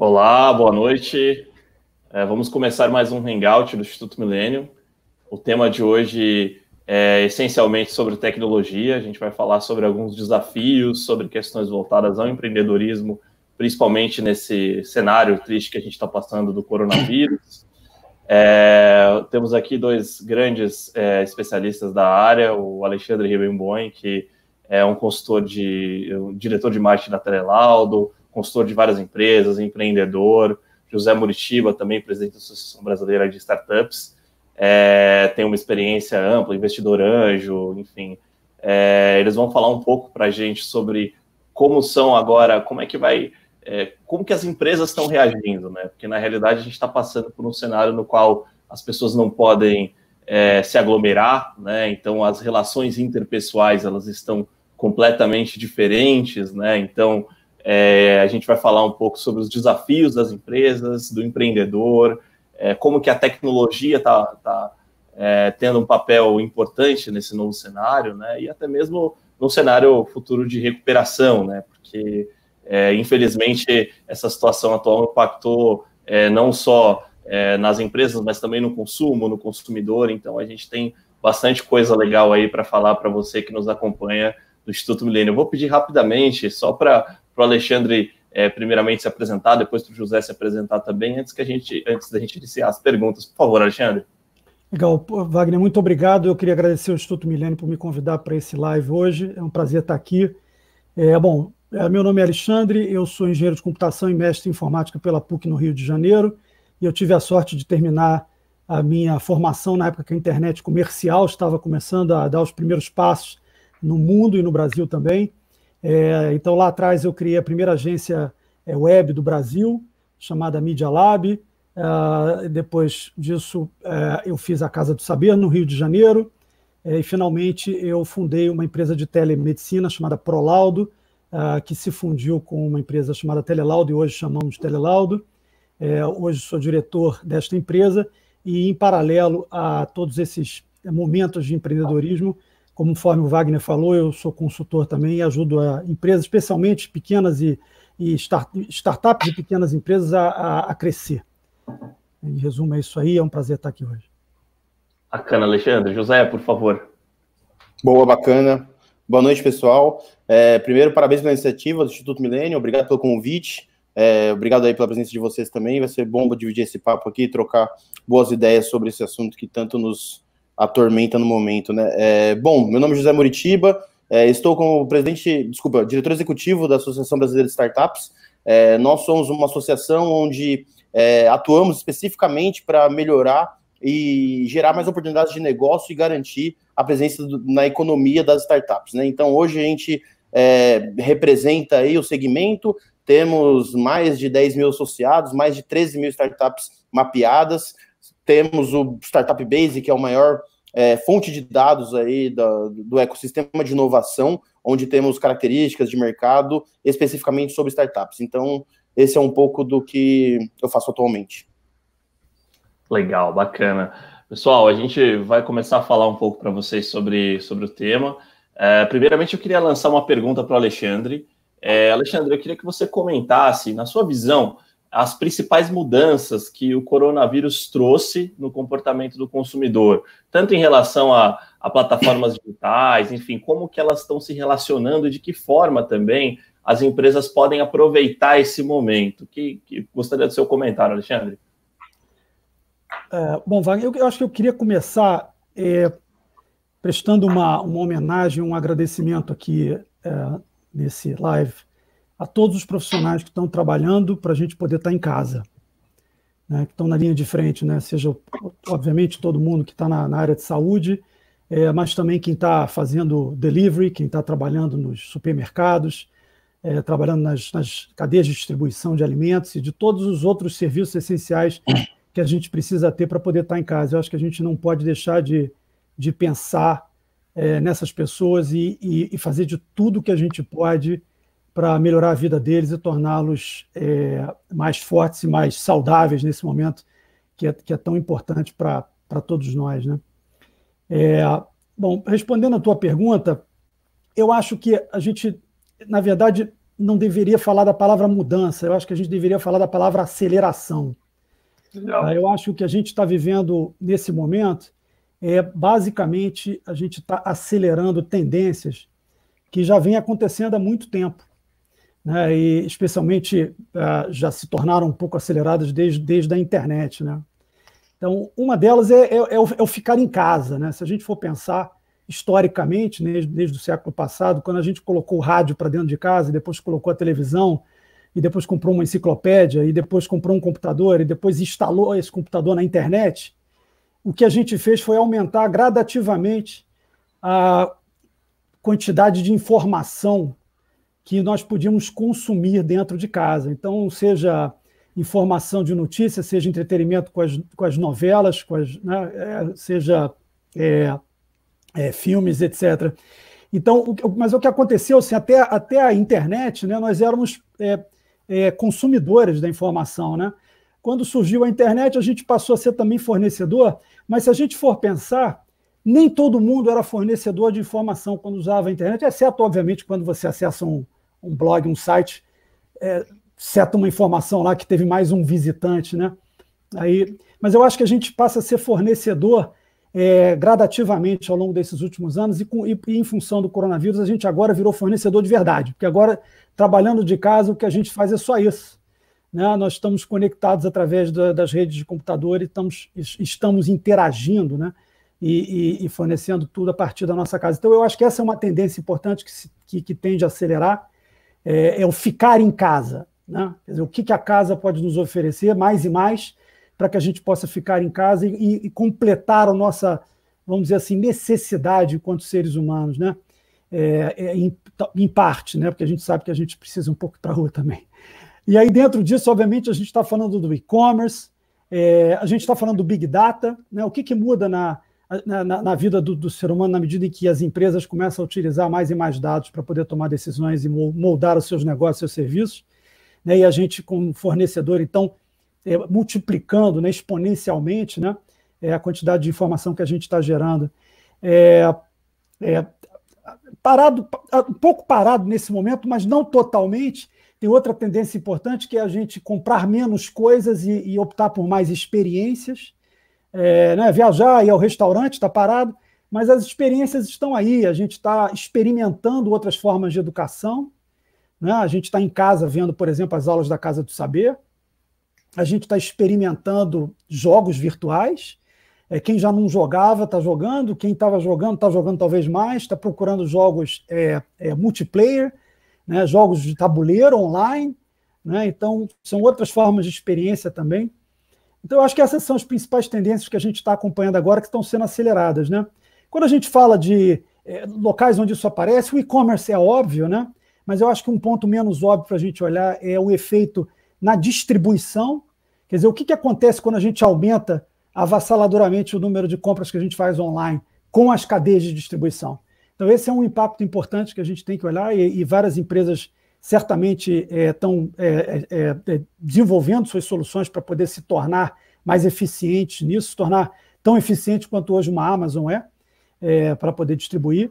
Olá, boa noite. É, vamos começar mais um Hangout do Instituto Milênio. O tema de hoje é essencialmente sobre tecnologia. A gente vai falar sobre alguns desafios, sobre questões voltadas ao empreendedorismo, principalmente nesse cenário triste que a gente está passando do coronavírus. É, temos aqui dois grandes é, especialistas da área, o Alexandre Ribemboim, que é um consultor de um diretor de marketing da Telelaudo, consultor de várias empresas, empreendedor, José Muritiba, também presidente da Associação Brasileira de Startups, é, tem uma experiência ampla, investidor anjo, enfim. É, eles vão falar um pouco para a gente sobre como são agora, como é que vai, é, como que as empresas estão reagindo, né? Porque na realidade a gente está passando por um cenário no qual as pessoas não podem é, se aglomerar, né? Então as relações interpessoais elas estão completamente diferentes, né? Então é, a gente vai falar um pouco sobre os desafios das empresas, do empreendedor, é, como que a tecnologia está tá, é, tendo um papel importante nesse novo cenário, né? E até mesmo no cenário futuro de recuperação, né? Porque é, infelizmente essa situação atual impactou é, não só é, nas empresas, mas também no consumo, no consumidor. Então a gente tem bastante coisa legal aí para falar para você que nos acompanha do Instituto Milênio. Eu vou pedir rapidamente, só para para o Alexandre é, primeiramente se apresentar, depois para o José se apresentar também, antes que a gente, antes da gente iniciar as perguntas. Por favor, Alexandre. Legal, Wagner, muito obrigado. Eu queria agradecer ao Instituto Milênio por me convidar para esse live hoje. É um prazer estar aqui. É, bom, é, meu nome é Alexandre, eu sou engenheiro de computação e mestre em informática pela PUC no Rio de Janeiro. E eu tive a sorte de terminar a minha formação na época que a internet comercial estava começando a dar os primeiros passos no mundo e no Brasil também. É, então, lá atrás, eu criei a primeira agência é, web do Brasil, chamada Media Lab. Ah, depois disso, é, eu fiz a Casa do Saber, no Rio de Janeiro. É, e, finalmente, eu fundei uma empresa de telemedicina chamada Prolaudo, ah, que se fundiu com uma empresa chamada Telelaudo, e hoje chamamos de Telelaudo. hoje sou diretor desta empresa e, em paralelo a todos esses momentos de empreendedorismo, conforme o Wagner falou, eu sou consultor também e ajudo empresas, especialmente pequenas e, e start, startups e pequenas empresas, a, a, a crescer. Em resumo, é isso aí. É um prazer estar aqui hoje. Bacana, Alexandre. José, por favor. Boa, bacana. Boa noite, pessoal. É, primeiro, parabéns pela iniciativa do Instituto Milênio. Obrigado pelo convite. É, obrigado aí pela presença de vocês também. Vai ser bom dividir esse papo aqui, trocar boas ideias sobre esse assunto que tanto nos, atormenta no momento, né? É, bom, meu nome é José Muritiba, é, estou como presidente, desculpa, diretor executivo da Associação Brasileira de Startups. É, nós somos uma associação onde é, atuamos especificamente para melhorar e gerar mais oportunidades de negócio e garantir a presença do, na economia das startups. Né? Então, hoje a gente é, representa aí o segmento, temos mais de 10 mil associados, mais de 13 mil startups mapeadas, temos o Startup Base, que é o maior é, fonte de dados aí da, do ecossistema de inovação, onde temos características de mercado especificamente sobre startups. Então, esse é um pouco do que eu faço atualmente. Legal, bacana. Pessoal, a gente vai começar a falar um pouco para vocês sobre, sobre o tema. É, primeiramente, eu queria lançar uma pergunta para o Alexandre. É, Alexandre, eu queria que você comentasse, na sua visão, as principais mudanças que o coronavírus trouxe no comportamento do consumidor, tanto em relação a, a plataformas digitais, enfim, como que elas estão se relacionando e de que forma também as empresas podem aproveitar esse momento. Que, que gostaria do seu comentário, Alexandre. É, bom, Wagner, eu, eu, acho que eu queria começar é, prestando uma, uma homenagem, um agradecimento aqui é, nesse live a todos os profissionais que estão trabalhando para a gente poder estar tá em casa, né, que estão na linha de frente, né, seja, obviamente, todo mundo que está na, na, área de saúde, é, mas também quem está fazendo delivery, quem está trabalhando nos supermercados, é, trabalhando nas, nas cadeias de distribuição de alimentos e de todos os outros serviços essenciais que a gente precisa ter para poder estar tá em casa. Eu acho que a gente não pode deixar de, de pensar é, nessas pessoas e, e, e, fazer de tudo que a gente pode para melhorar a vida deles e torná-los é, mais fortes e mais saudáveis nesse momento que é, que é tão importante para todos nós. Né? É, bom, respondendo à tua pergunta, eu acho que a gente, na verdade, não deveria falar da palavra mudança, eu acho que a gente deveria falar da palavra aceleração. Não. Eu acho que o que a gente está vivendo nesse momento é basicamente a gente está acelerando tendências que já vem acontecendo há muito tempo né, e especialmente uh, já se tornaram um pouco aceleradas desde, desde a internet. Né? Então, uma delas é, é, é, é, o, ficar em casa. Né? Se a gente for pensar historicamente, né, desde, desde o século passado, quando a gente colocou o rádio para dentro de casa, e depois colocou a televisão, e depois comprou uma enciclopédia, e depois comprou um computador, e depois instalou esse computador na internet, o que a gente fez foi aumentar gradativamente a quantidade de informação que nós podíamos consumir dentro de casa. Então, seja informação de notícia, seja entretenimento com as, com as novelas, com as, né, é, seja é, é, filmes, etc. Então, o, mas o que aconteceu, assim, até, até a internet, né, nós éramos é, é, consumidores da informação. Né? Quando surgiu a internet, a gente passou a ser também fornecedor, mas se a gente for pensar, nem todo mundo era fornecedor de informação quando usava a internet, exceto, obviamente, quando você acessa um, um blog, um site, é, seta uma informação lá que teve mais um visitante, né? Aí, mas eu acho que a gente passa a ser fornecedor é, gradativamente ao longo desses últimos anos e, com, e, e, em função do coronavírus a gente agora virou fornecedor de verdade, porque agora trabalhando de casa o que a gente faz é só isso. Né? Nós estamos conectados através da, das redes de computador e estamos, estamos interagindo né? E, e, fornecendo tudo a partir da nossa casa. Então eu acho que essa é uma tendência importante que, se, que, que tende a acelerar é, é o ficar em casa. Né? Dizer, o que, que a casa pode nos oferecer mais e mais para que a gente possa ficar em casa e, e, completar a nossa, vamos dizer assim, necessidade enquanto seres humanos, né? É, é, em, em, parte, né? Porque a gente sabe que a gente precisa um pouco para a rua também. E aí, dentro disso, obviamente, a gente está falando do e-commerce, é, a gente está falando do Big Data, né? o que, que muda na, na, na vida do, do, ser humano na medida em que as empresas começam a utilizar mais e mais dados para poder tomar decisões e moldar os seus negócios, seus serviços, né? e a gente, como fornecedor, então, é, multiplicando né, exponencialmente né, é, a quantidade de informação que a gente está gerando. É, é, parado, um pouco parado nesse momento, mas não totalmente. Tem outra tendência importante que é a gente comprar menos coisas e, e optar por mais experiências é, né, viajar, ir ao restaurante, está parado, mas as experiências estão aí, a gente está experimentando outras formas de educação, né? a gente está em casa vendo, por exemplo, as aulas da Casa do Saber, a gente está experimentando jogos virtuais, é, quem já não jogava está jogando, quem estava jogando está jogando talvez mais, está procurando jogos é, é, multiplayer, né, jogos de tabuleiro online, né, então são outras formas de experiência também. Então, eu acho que essas são as principais tendências que a gente está acompanhando agora, que estão sendo aceleradas. Né? Quando a gente fala de é, locais onde isso aparece, o e-commerce é óbvio, né? mas eu acho que um ponto menos óbvio para a gente olhar é o efeito na distribuição. Quer dizer, o que, que acontece quando a gente aumenta avassaladoramente o número de compras que a gente faz online com as cadeias de distribuição? Então, esse é um impacto importante que a gente tem que olhar, e, e várias empresas certamente estão é é, é, é, desenvolvendo suas soluções para poder se tornar mais eficientes nisso, se tornar tão eficiente quanto hoje uma Amazon é, é para poder distribuir.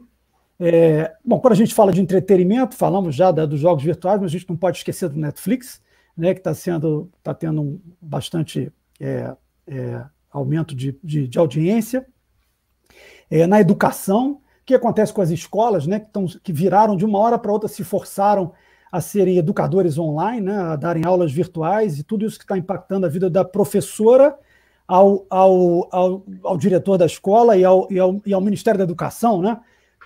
É, bom, quando a gente fala de entretenimento, falamos já da, dos jogos virtuais, mas a gente não pode esquecer do Netflix, né, que está sendo está tendo um bastante é, é, aumento de, de, de audiência. na educação, o que acontece com as escolas, né, que, tão, que viraram de uma hora para outra, se forçaram a serem educadores online, né, a darem aulas virtuais e tudo isso que está impactando a vida da professora ao, ao, ao, ao diretor da escola e ao, e ao, e, ao, Ministério da Educação, né,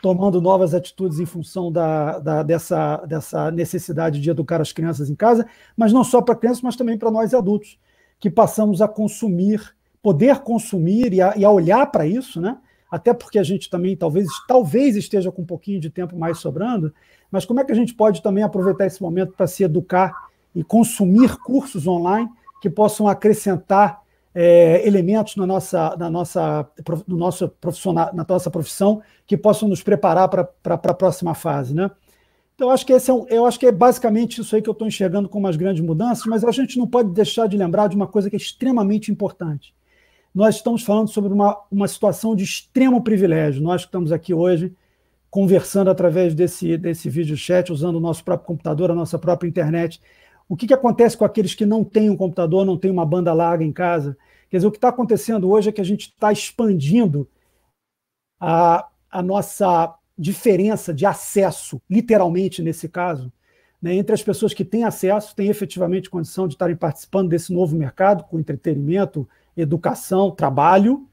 tomando novas atitudes em função da, da, dessa, dessa necessidade de educar as crianças em casa, mas não só para crianças, mas também para nós adultos, que passamos a consumir, poder consumir e a, e a olhar para isso, né? até porque a gente também talvez, talvez esteja com um pouquinho de tempo mais sobrando, mas como é que a gente pode também aproveitar esse momento para se educar e consumir cursos online que possam acrescentar é, elementos na nossa, na nossa, no nosso profissional, na nossa profissão que possam nos preparar para a próxima fase, né? Então, acho que, esse é um, eu acho que é basicamente isso aí que eu estou enxergando como as grandes mudanças, mas a gente não pode deixar de lembrar de uma coisa que é extremamente importante. Nós estamos falando sobre uma, uma situação de extremo privilégio, nós que estamos aqui hoje, conversando através desse, desse vídeo chat, usando o nosso próprio computador, a nossa própria internet. O que, que acontece com aqueles que não têm um computador, não têm uma banda larga em casa? Quer dizer, o que está acontecendo hoje é que a gente está expandindo a, a nossa diferença de acesso, literalmente nesse caso, né, entre as pessoas que têm acesso, têm efetivamente condição de estarem participando desse novo mercado com entretenimento, educação, trabalho,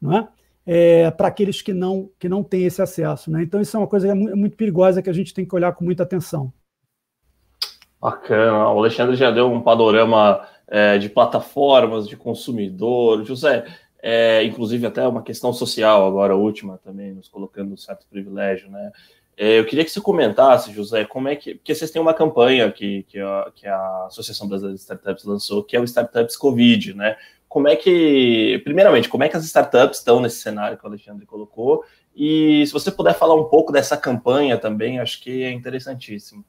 não é? é, para aqueles que não, que não têm esse acesso. Né? Então, isso é uma coisa é é muito perigosa que a gente tem que olhar com muita atenção. Bacana. O Alexandre já deu um panorama é, de plataformas, de consumidor. José, é, inclusive até uma questão social agora, última também, nos colocando um certo privilégio, né? É, eu queria que você comentasse, José, como é que... Porque vocês têm uma campanha que, que, a, que a Associação Brasileira de Startups lançou, que é o Startups Covid, né? como é que, primeiramente, como é que as startups estão nesse cenário que o Alexandre colocou? E se você puder falar um pouco dessa campanha também, acho que é interessantíssimo.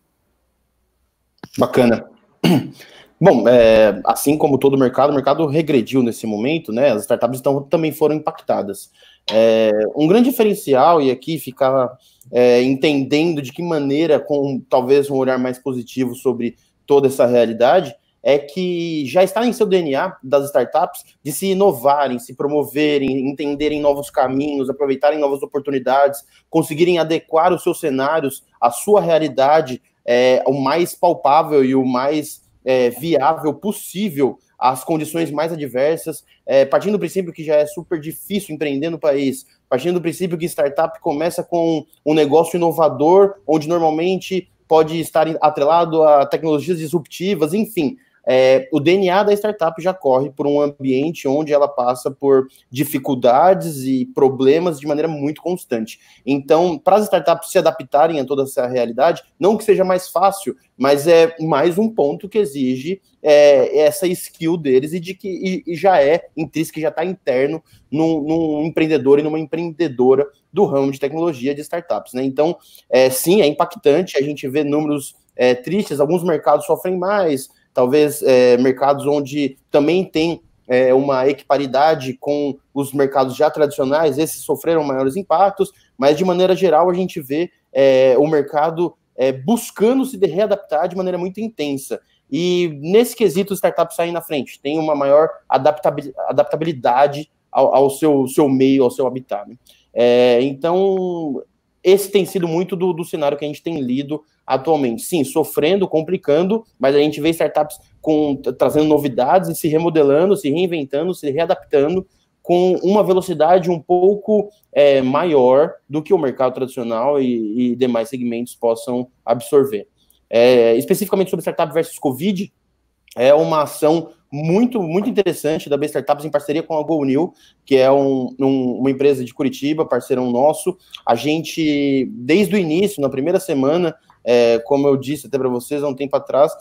Bacana. Bom, é, assim como todo mercado, o mercado regrediu nesse momento, né? As startups estão, também foram impactadas. É, um grande diferencial, e aqui ficar é, entendendo de que maneira, com talvez um olhar mais positivo sobre toda essa realidade, é que já está em seu DNA das startups de se inovarem, se promoverem, entenderem novos caminhos, aproveitarem novas oportunidades, conseguirem adequar os seus cenários à sua realidade, é, o mais palpável e o mais é, viável possível às condições mais adversas, é, partindo do princípio que já é super difícil empreender no país, partindo do princípio que startup começa com um negócio inovador, onde normalmente pode estar atrelado a tecnologias disruptivas, enfim, é, o DNA da startup já corre por um ambiente onde ela passa por dificuldades e problemas de maneira muito constante. Então, para as startups se adaptarem a toda essa realidade, não que seja mais fácil, mas é mais um ponto que exige é, essa skill deles e de que e, e já é intrínseco, já está interno num, num, empreendedor e numa empreendedora do ramo de tecnologia de startups. Né? Então, é, sim, é impactante, a gente vê números é, tristes, alguns mercados sofrem mais, talvez é, mercados onde também tem é, uma equiparidade com os mercados já tradicionais, esses sofreram maiores impactos, mas de maneira geral a gente vê é, o mercado é, buscando se readaptar de maneira muito intensa. E nesse quesito, startups saem na frente, tem uma maior adaptabilidade ao, ao seu, seu meio, ao seu habitat. Né? É, então, esse tem sido muito do, do cenário que a gente tem lido atualmente. Sim, sofrendo, complicando, mas a gente vê startups com, trazendo novidades e se remodelando, se reinventando, se readaptando com uma velocidade um pouco é, maior do que o mercado tradicional e, e demais segmentos possam absorver. É, especificamente sobre startup versus Covid, é uma ação muito, muito interessante da B Startups em parceria com a GoNew, que é um, um, uma empresa de Curitiba, parceirão nosso. A gente, desde o início, na primeira semana, é, como eu disse até para vocês há um tempo atrás,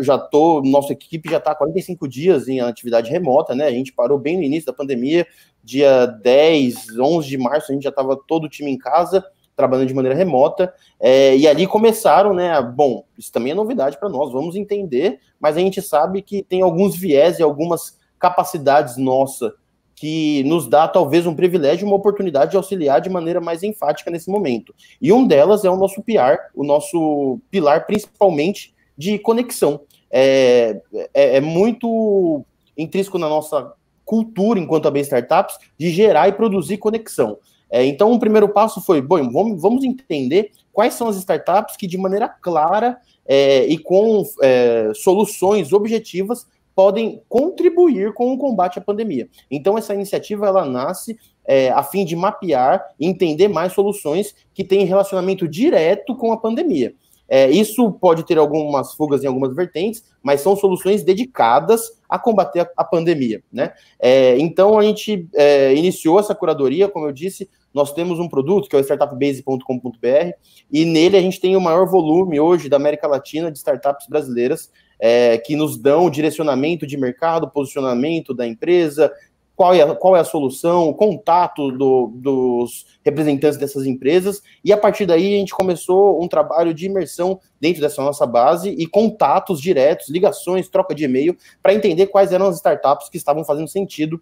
já tô, nossa equipe já está 45 dias em atividade remota, né? A gente parou bem no início da pandemia, dia 10, 11 de março, a gente já estava todo o time em casa, trabalhando de maneira remota, é, e ali começaram, né? Bom, isso também é novidade para nós, vamos entender, mas a gente sabe que tem alguns viés e algumas capacidades nossas que nos dá talvez um privilégio, uma oportunidade de auxiliar de maneira mais enfática nesse momento. E um delas é o nosso PR, o nosso pilar principalmente de conexão. É, é, é muito intrínseco na nossa cultura enquanto a B Startups de gerar e produzir conexão. É, então, o primeiro passo foi, bom, vamos, vamos entender quais são as startups que de maneira clara é, e com é, soluções objetivas podem contribuir com o combate à pandemia. Então, essa iniciativa ela nasce é, a fim de mapear e entender mais soluções que têm relacionamento direto com a pandemia. É, isso pode ter algumas fugas em algumas vertentes, mas são soluções dedicadas a combater a, a pandemia. Né? É, então, a gente é, iniciou essa curadoria, como eu disse, nós temos um produto que é o startupbase.com.br e nele a gente tem o maior volume hoje da América Latina de startups brasileiras é, que nos dão direcionamento de mercado, posicionamento da empresa, qual é a, qual é a solução, o contato do, dos representantes dessas empresas, e a partir daí a gente começou um trabalho de imersão dentro dessa nossa base e contatos diretos, ligações, troca de e-mail, para entender quais eram as startups que estavam fazendo sentido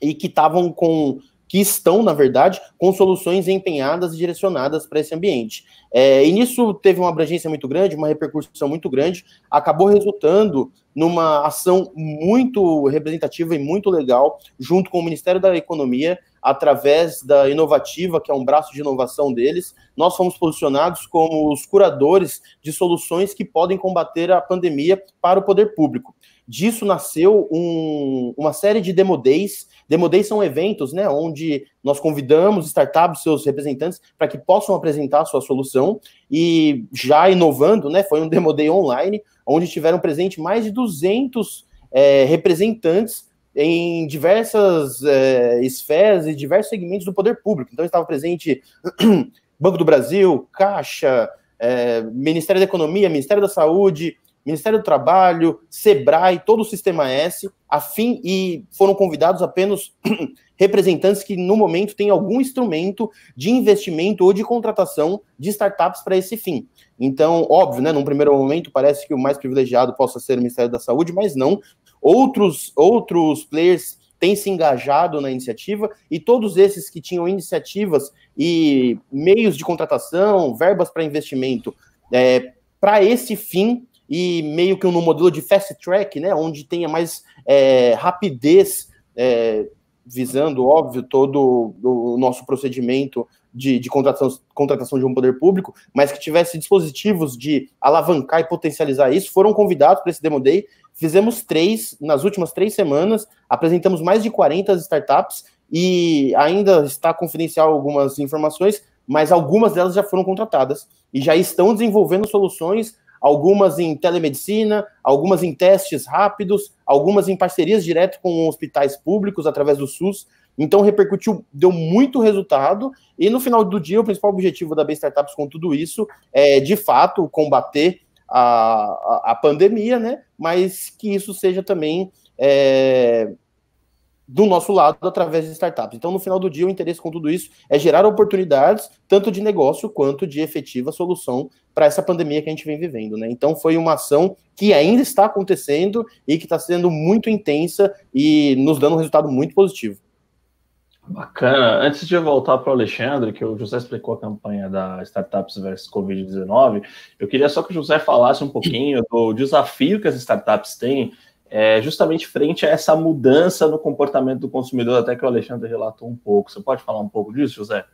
e que estavam com que estão, na verdade, com soluções empenhadas e direcionadas para esse ambiente. É, e nisso teve uma abrangência muito grande, uma repercussão muito grande, acabou resultando numa ação muito representativa e muito legal, junto com o Ministério da Economia, através da Inovativa, que é um braço de inovação deles. Nós fomos posicionados como os curadores de soluções que podem combater a pandemia para o poder público. Disso nasceu um, uma série de demo days. Demo days são eventos né, onde nós convidamos startups, seus representantes, para que possam apresentar a sua solução. E já inovando, né, foi um demo day online, onde tiveram presente mais de 200 é, representantes em diversas é, esferas e diversos segmentos do poder público. Então, estava presente Banco do Brasil, Caixa, é, Ministério da Economia, Ministério da Saúde, Ministério do Trabalho, SEBRAE, todo o Sistema S, a fim, e foram convidados apenas representantes que, no momento, têm algum instrumento de investimento ou de contratação de startups para esse fim. Então, óbvio, né, num primeiro momento, parece que o mais privilegiado possa ser o Ministério da Saúde, mas não. Outros, outros players têm se engajado na iniciativa e todos esses que tinham iniciativas e meios de contratação, verbas para investimento é, para esse fim e meio que no modelo de fast track, né, onde tenha mais é, rapidez, é, visando, óbvio, todo o nosso procedimento de, de contratação, contratação de um poder público, mas que tivesse dispositivos de alavancar e potencializar isso, foram convidados para esse Demo Day. Fizemos três, nas últimas três semanas, apresentamos mais de 40 startups e ainda está confidencial algumas informações, mas algumas delas já foram contratadas e já estão desenvolvendo soluções algumas em telemedicina, algumas em testes rápidos, algumas em parcerias direto com hospitais públicos através do SUS. Então repercutiu, deu muito resultado, e no final do dia, o principal objetivo da B Startups com tudo isso é, de fato, combater a, a, a pandemia, né? Mas que isso seja também é, do nosso lado através de startups. Então, no final do dia, o interesse com tudo isso é gerar oportunidades, tanto de negócio quanto de efetiva solução para essa pandemia que a gente vem vivendo. Né? Então, foi uma ação que ainda está acontecendo e que está sendo muito intensa e nos dando um resultado muito positivo. Bacana. Antes de voltar para o Alexandre, que o José explicou a campanha da Startups versus Covid-19, eu queria só que o José falasse um pouquinho do desafio que as startups têm é, justamente frente a essa mudança no comportamento do consumidor, até que o Alexandre relatou um pouco. Você pode falar um pouco disso, José?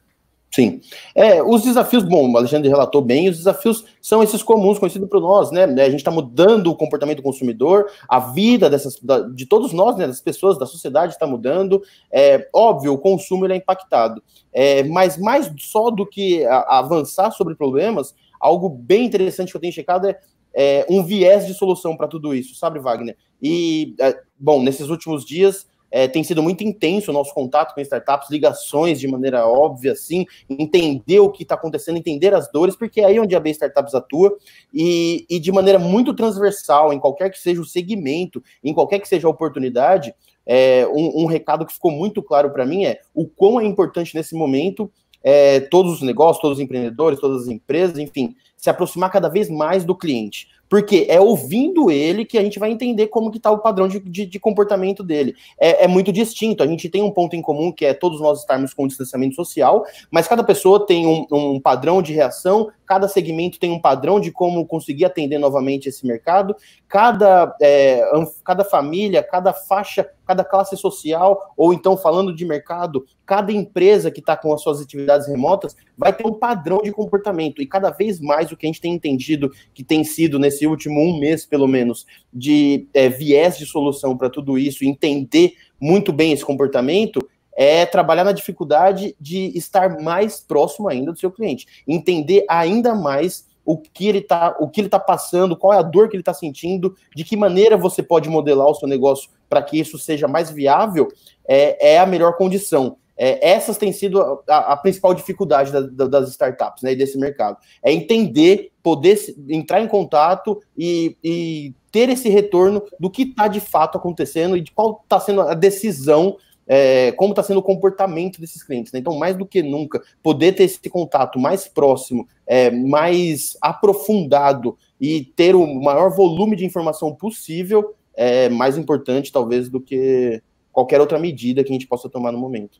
Sim. É, os desafios, bom, o Alexandre relatou bem, os desafios são esses comuns, conhecidos por nós, né? A gente está mudando o comportamento do consumidor, a vida dessas, de todos nós, né? Das pessoas, da sociedade está mudando. É, óbvio, o consumo ele é impactado. É, mas mais só do que a avançar sobre problemas, algo bem interessante que eu tenho checado é é, um viés de solução para tudo isso, sabe, Wagner? E, é, bom, nesses últimos dias é, tem sido muito intenso o nosso contato com startups, ligações de maneira óbvia, assim, entender o que está acontecendo, entender as dores, porque é aí onde a B Startups atua, e, e de maneira muito transversal, em qualquer que seja o segmento, em qualquer que seja a oportunidade, é, um, um, recado que ficou muito claro para mim é o quão é importante nesse momento é, todos os negócios, todos os empreendedores, todas as empresas, enfim, se aproximar cada vez mais do cliente. Porque é ouvindo ele que a gente vai entender como que está o padrão de, de, de comportamento dele. É, é, muito distinto. A gente tem um ponto em comum que é todos nós estarmos com distanciamento social, mas cada pessoa tem um, um padrão de reação, cada segmento tem um padrão de como conseguir atender novamente esse mercado, cada, é, cada família, cada faixa cada classe social, ou então falando de mercado, cada empresa que está com as suas atividades remotas vai ter um padrão de comportamento. E cada vez mais o que a gente tem entendido, que tem sido nesse último um mês, pelo menos, de é, viés de solução para tudo isso, entender muito bem esse comportamento, é trabalhar na dificuldade de estar mais próximo ainda do seu cliente, entender ainda mais o que ele está o que ele tá passando, qual é a dor que ele está sentindo, de que maneira você pode modelar o seu negócio para que isso seja mais viável, é, é a melhor condição. É, essas têm sido a, a, a principal dificuldade da, da, das startups né, desse mercado. É entender, poder entrar em contato e, e ter esse retorno do que está de fato acontecendo e de qual está sendo a decisão é, como está sendo o comportamento desses clientes. Né? Então, mais do que nunca, poder ter esse contato mais próximo, é, mais aprofundado e ter o maior volume de informação possível é mais importante, talvez, do que qualquer outra medida que a gente possa tomar no momento.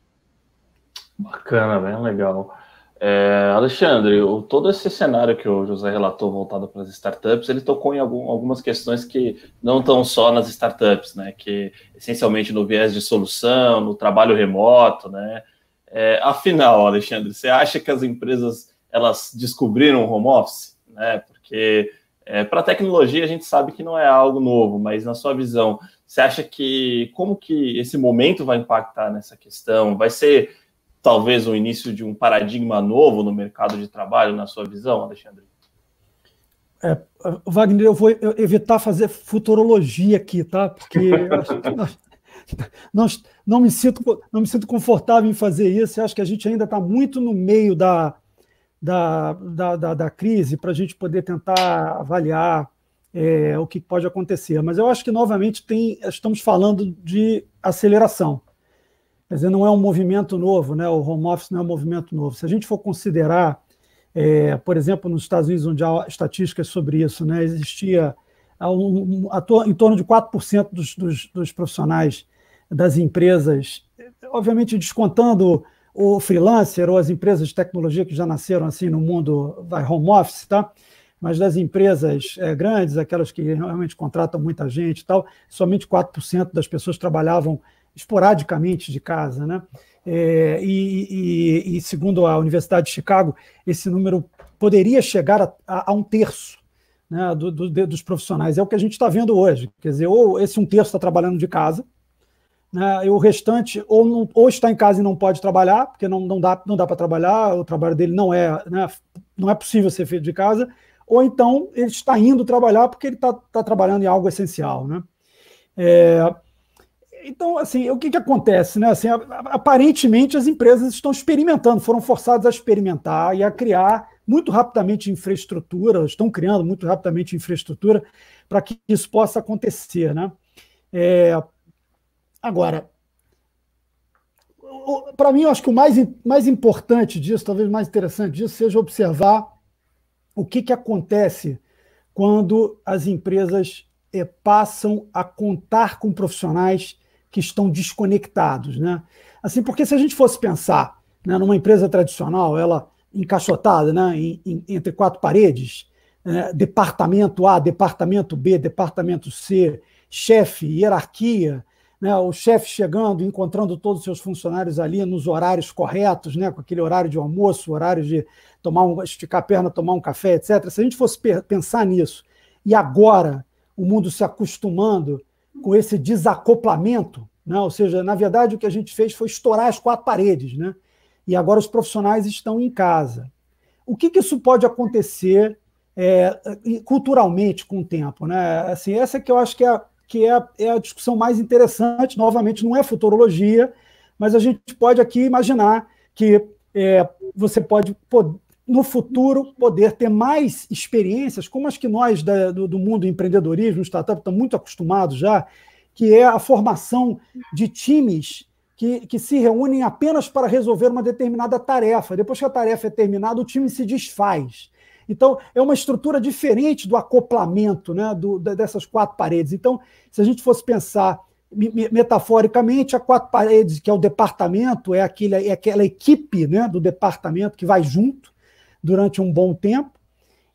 Bacana, bem né? legal. É, Alexandre, todo esse cenário que o José relatou voltado para as startups, ele tocou em algum, algumas questões que não estão só nas startups, né? Que essencialmente no viés de solução, no trabalho remoto, né? É, afinal, Alexandre, você acha que as empresas elas descobriram o home office, né? Porque é, para tecnologia a gente sabe que não é algo novo, mas na sua visão, você acha que como que esse momento vai impactar nessa questão? Vai ser talvez o início de um paradigma novo no mercado de trabalho, na sua visão, Alexandre? É, Wagner, eu vou evitar fazer futurologia aqui, tá? Porque nós, não, me sinto, não me sinto confortável em fazer isso. Eu acho que a gente ainda está muito no meio da, da, da, da, da crise para a gente poder tentar avaliar é, o que pode acontecer. Mas eu acho que, novamente, tem, estamos falando de aceleração. Quer dizer, não é um movimento novo, né? o home office não é um movimento novo. Se a gente for considerar, é, por exemplo, nos Estados Unidos, onde há estatísticas sobre isso, né? existia um, em torno de 4% dos, dos, dos profissionais das empresas, obviamente descontando o freelancer ou as empresas de tecnologia que já nasceram assim no mundo vai home office, tá? Mas das empresas é, grandes, aquelas que realmente contratam muita gente e tal, somente 4% das pessoas trabalhavam esporadicamente de casa, né? É, e, e, e, segundo a Universidade de Chicago, esse número poderia chegar a, a, a um terço né, do, do, dos profissionais. É o que a gente está vendo hoje. Quer dizer, ou esse um terço está trabalhando de casa, né, e o restante ou, não, ou, está em casa e não pode trabalhar, porque não, não dá, não dá para trabalhar, o trabalho dele não é, né, não é possível ser feito de casa, ou então ele está indo trabalhar porque ele está tá trabalhando em algo essencial. Né? É, então, assim, o que, que acontece? Né? Assim, aparentemente, as empresas estão experimentando, foram forçadas a experimentar e a criar muito rapidamente infraestrutura, estão criando muito rapidamente infraestrutura para que isso possa acontecer. Né? É, agora, para mim, eu acho que o mais, mais importante disso, talvez mais interessante disso, seja observar o que, que acontece quando as empresas é, passam a contar com profissionais que estão desconectados, né? Assim, porque se a gente fosse pensar né, numa empresa tradicional, ela encaixotada né, em, em, entre quatro paredes, né, departamento A, departamento B, departamento C, chefe, hierarquia, né, o chefe chegando, encontrando todos os seus funcionários ali nos horários corretos, né, com aquele horário de almoço, horário de tomar um, esticar a perna, tomar um café, etc. Se a gente fosse pensar nisso, e agora o mundo se acostumando com esse desacoplamento, né? ou seja, na verdade o que a gente fez foi estourar as quatro paredes, né? e agora os profissionais estão em casa. O que, que isso pode acontecer é, culturalmente com o tempo? Né? Assim, essa que eu acho que, é, que é, é a discussão mais interessante, novamente, não é futurologia, mas a gente pode aqui imaginar que é, você pode, pode no futuro, poder ter mais experiências, como as que nós da, do, do mundo empreendedorismo, startup, estamos muito acostumados já, que é a formação de times que, que, se reúnem apenas para resolver uma determinada tarefa. Depois que a tarefa é terminada, o time se desfaz. Então, é uma estrutura diferente do acoplamento né, do, dessas quatro paredes. Então, se a gente fosse pensar metaforicamente, a quatro paredes, que é o departamento, é, aquele, é aquela equipe né, do departamento que vai junto, durante um bom tempo,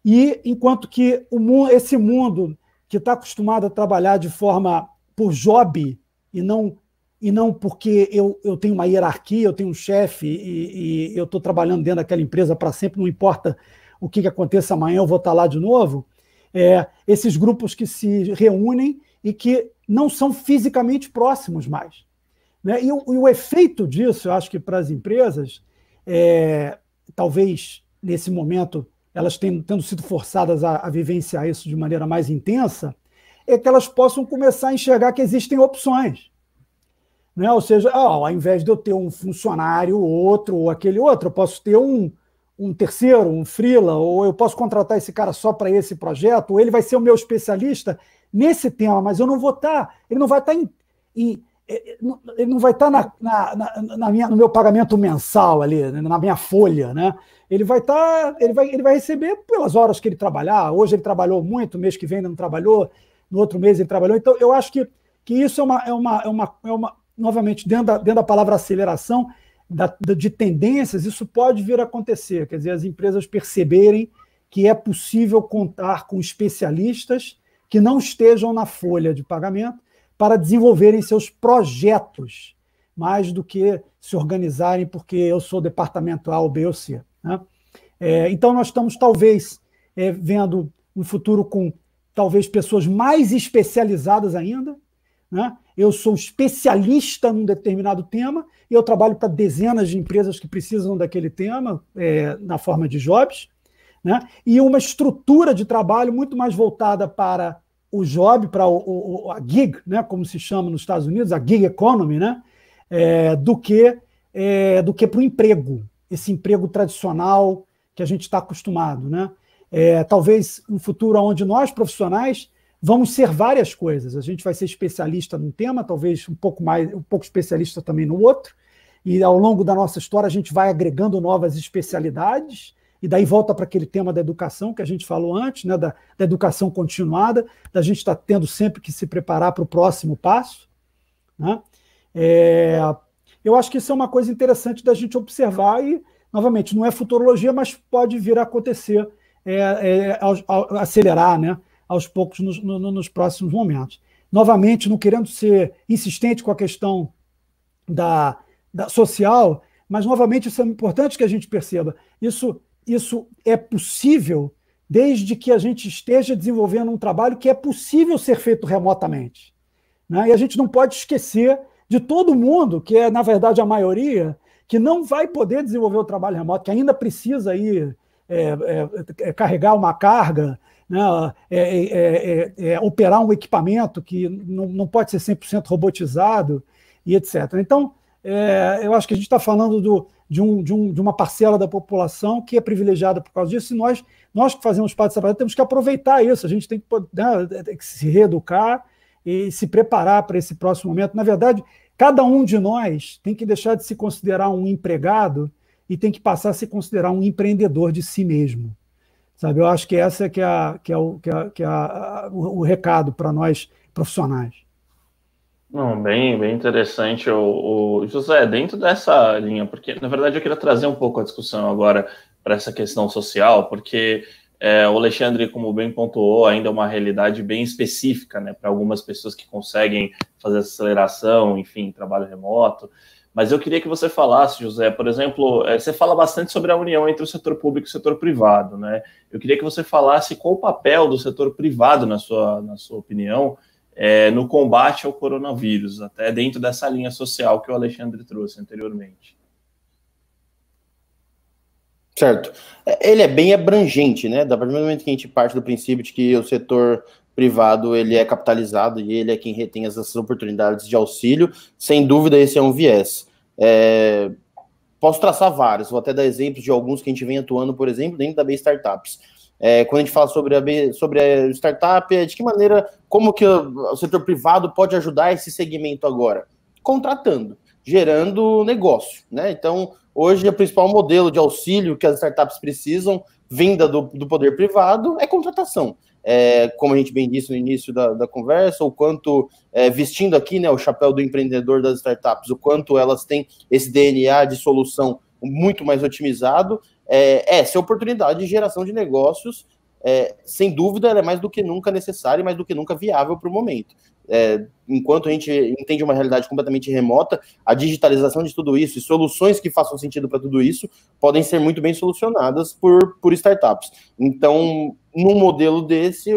e enquanto que o, esse mundo que está acostumado a trabalhar de forma por job e não e não porque eu, eu tenho uma hierarquia, eu tenho um chefe e, e eu estou trabalhando dentro daquela empresa para sempre, não importa o que, que aconteça amanhã, eu vou estar tá lá de novo. É, esses grupos que se reúnem e que não são fisicamente próximos mais. Né? E, o, e o efeito disso, eu acho que para as empresas, é, talvez nesse momento, elas têm, tendo sido forçadas a, a vivenciar isso de maneira mais intensa, é que elas possam começar a enxergar que existem opções. Né? Ou seja, ao invés de eu ter um funcionário, outro, ou aquele outro, eu posso ter um, um terceiro, um freela, ou eu posso contratar esse cara só para esse projeto, ou ele vai ser o meu especialista nesse tema, mas eu não vou estar, tá, ele não vai estar tá em, em, é, é, ele não vai estar tá na, na, na, minha, no meu pagamento mensal ali, né, na minha folha, né? Ele vai estar, tá, ele vai, ele vai receber pelas horas que ele trabalhar. Hoje ele trabalhou muito, mês que vem ainda não trabalhou, no outro mês ele trabalhou. Então eu acho que, que isso é uma, é uma, é uma, é uma novamente dentro da, dentro da palavra aceleração da, de tendências, isso pode vir a acontecer. Quer dizer, as empresas perceberem que é possível contar com especialistas que não estejam na folha de pagamento para desenvolverem seus projetos, mais do que se organizarem porque eu sou departamento A ou B ou C. Né? É, então, nós estamos talvez é, vendo um futuro com talvez pessoas mais especializadas ainda. Né? Eu sou especialista num determinado tema e eu trabalho para dezenas de empresas que precisam daquele tema é, na forma de jobs. Né? E uma estrutura de trabalho muito mais voltada para o job para a gig, né, como se chama nos Estados Unidos, a gig economy, né, é, do que é, do que para o emprego, esse emprego tradicional que a gente está acostumado, né? É, talvez um futuro onde nós profissionais vamos ser várias coisas. A gente vai ser especialista num tema, talvez um pouco mais, um pouco especialista também no outro. E ao longo da nossa história a gente vai agregando novas especialidades e daí volta para aquele tema da educação que a gente falou antes, né, da, da educação continuada, da gente estar tá tendo sempre que se preparar para o próximo passo. Né? É, eu acho que isso é uma coisa interessante da gente observar e, novamente, não é futurologia, mas pode vir a acontecer, é, é, ao, ao, acelerar né, aos poucos nos, no, nos próximos momentos. Novamente, não querendo ser insistente com a questão da, da social, mas novamente isso é importante que a gente perceba. Isso isso é possível desde que a gente esteja desenvolvendo um trabalho que é possível ser feito remotamente. Né? E a gente não pode esquecer de todo mundo, que é, na verdade, a maioria, que não vai poder desenvolver o trabalho remoto, que ainda precisa aí, é, é, é carregar uma carga, né? É, é, operar um equipamento que não, não pode ser 100% robotizado e etc. Então, eu acho que a gente está falando do, de, um, de, um, de uma parcela da população que é privilegiada por causa disso, e nós, nós que fazemos parte dessa parada temos que aproveitar isso, a gente tem que, né, é, tem que se reeducar e se preparar para esse próximo momento. Na verdade, cada um de nós tem que deixar de se considerar um empregado e tem que passar a se considerar um empreendedor de si mesmo. Sabe, eu acho que essa é que é, que é, o, que é, que é o, o recado para nós profissionais. Não, bem, bem interessante. O, o, José, dentro dessa linha, porque na verdade eu queria trazer um pouco a discussão agora para essa questão social, porque é, o Alexandre, como bem pontuou, ainda é uma realidade bem específica, né, para algumas pessoas que conseguem fazer aceleração, enfim, trabalho remoto. Mas eu queria que você falasse, José, por exemplo, é, você fala bastante sobre a união entre o setor público e o setor privado, né? Eu queria que você falasse qual o papel do setor privado, na sua, na sua opinião, é, no combate ao coronavírus, até dentro dessa linha social que o Alexandre trouxe anteriormente. Certo. É, ele é bem abrangente, né? Da partir do momento que a gente parte do princípio de que o setor privado ele é capitalizado e ele é quem retém essas oportunidades de auxílio, sem dúvida esse é um viés. É... Posso traçar vários, vou até dar exemplos de alguns que a gente vem atuando, por exemplo, dentro da B Startups é, quando a gente fala sobre a, sobre a startup, é de que maneira, como que o, o setor privado pode ajudar esse segmento agora? Contratando, gerando negócio, né? Então, hoje, o principal modelo de auxílio que as startups precisam, vinda do, do poder privado, é contratação. É, como a gente bem disse no início da, da conversa, o quanto, é, vestindo aqui né, o chapéu do empreendedor das startups, o quanto elas têm esse DNA de solução muito mais otimizado, é, é, essa é oportunidade de geração de negócios, é, sem dúvida, ela é mais do que nunca necessária e mais do que nunca viável para o momento. É, enquanto a gente entende uma realidade completamente remota, a digitalização de tudo isso e soluções que façam sentido para tudo isso podem ser muito bem solucionadas por, por startups. Então, num modelo desse,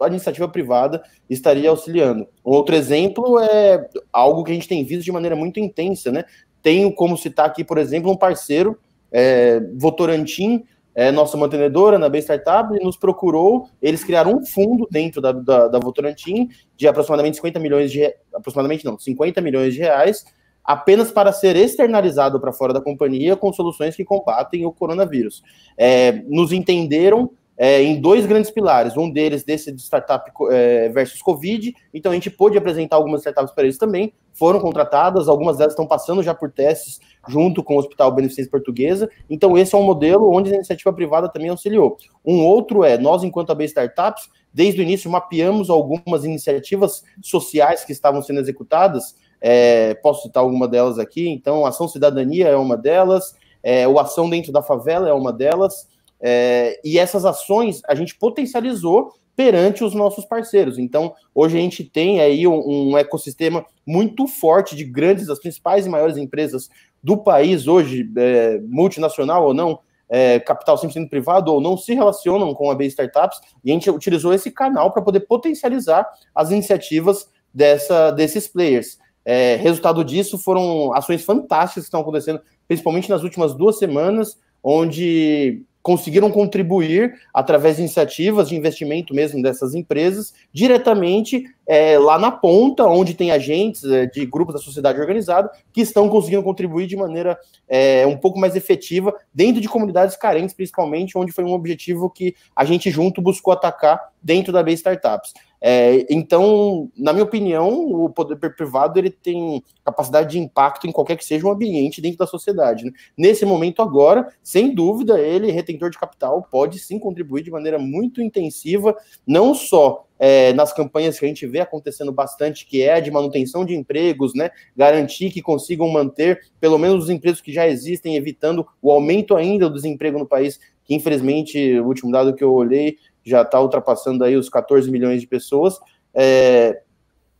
a iniciativa privada estaria auxiliando. Um outro exemplo é algo que a gente tem visto de maneira muito intensa, né? Tenho como citar aqui, por exemplo, um parceiro é, Votorantim, é, nossa mantenedora na né, B Startup, nos procurou, eles criaram um fundo dentro da, da, da Votorantim de aproximadamente 50 milhões de aproximadamente não, 50 milhões de reais, apenas para ser externalizado para fora da companhia com soluções que combatem o coronavírus. É, nos entenderam é, em dois grandes pilares. Um deles desse de startup é, versus Covid. Então a gente pôde apresentar algumas startups para eles também. Foram contratadas, algumas delas estão passando já por testes junto com o Hospital Beneficência Portuguesa. Então esse é um modelo onde a iniciativa privada também auxiliou. Um outro é nós, enquanto a B Startups, desde o início mapeamos algumas iniciativas sociais que estavam sendo executadas. É, posso citar alguma delas aqui. Então, Ação Cidadania é uma delas. É, o Ação Dentro da Favela é uma delas. É, e essas ações a gente potencializou perante os nossos parceiros. Então, hoje a gente tem aí um, um, ecossistema muito forte de grandes, as principais e maiores empresas do país hoje, é, multinacional ou não, é, capital 100% privado ou não, se relacionam com a B Startups, e a gente utilizou esse canal para poder potencializar as iniciativas dessa, desses players. É, resultado disso foram ações fantásticas que estão acontecendo, principalmente nas últimas duas semanas, onde conseguiram contribuir através de iniciativas de investimento mesmo dessas empresas diretamente é, lá na ponta, onde tem agentes é, de grupos da sociedade organizada que estão conseguindo contribuir de maneira é, um pouco mais efetiva dentro de comunidades carentes, principalmente, onde foi um objetivo que a gente junto buscou atacar dentro da B Startups. É, então, na minha opinião, o poder privado ele tem capacidade de impacto em qualquer que seja o ambiente dentro da sociedade. Né? Nesse momento agora, sem dúvida, ele, retentor de capital, pode sim contribuir de maneira muito intensiva, não só é, nas campanhas que a gente vê acontecendo bastante, que é de manutenção de empregos, né? Garantir que consigam manter pelo menos os empregos que já existem, evitando o aumento ainda do desemprego no país, que infelizmente, o último dado que eu olhei já está ultrapassando aí os 14 milhões de pessoas. É,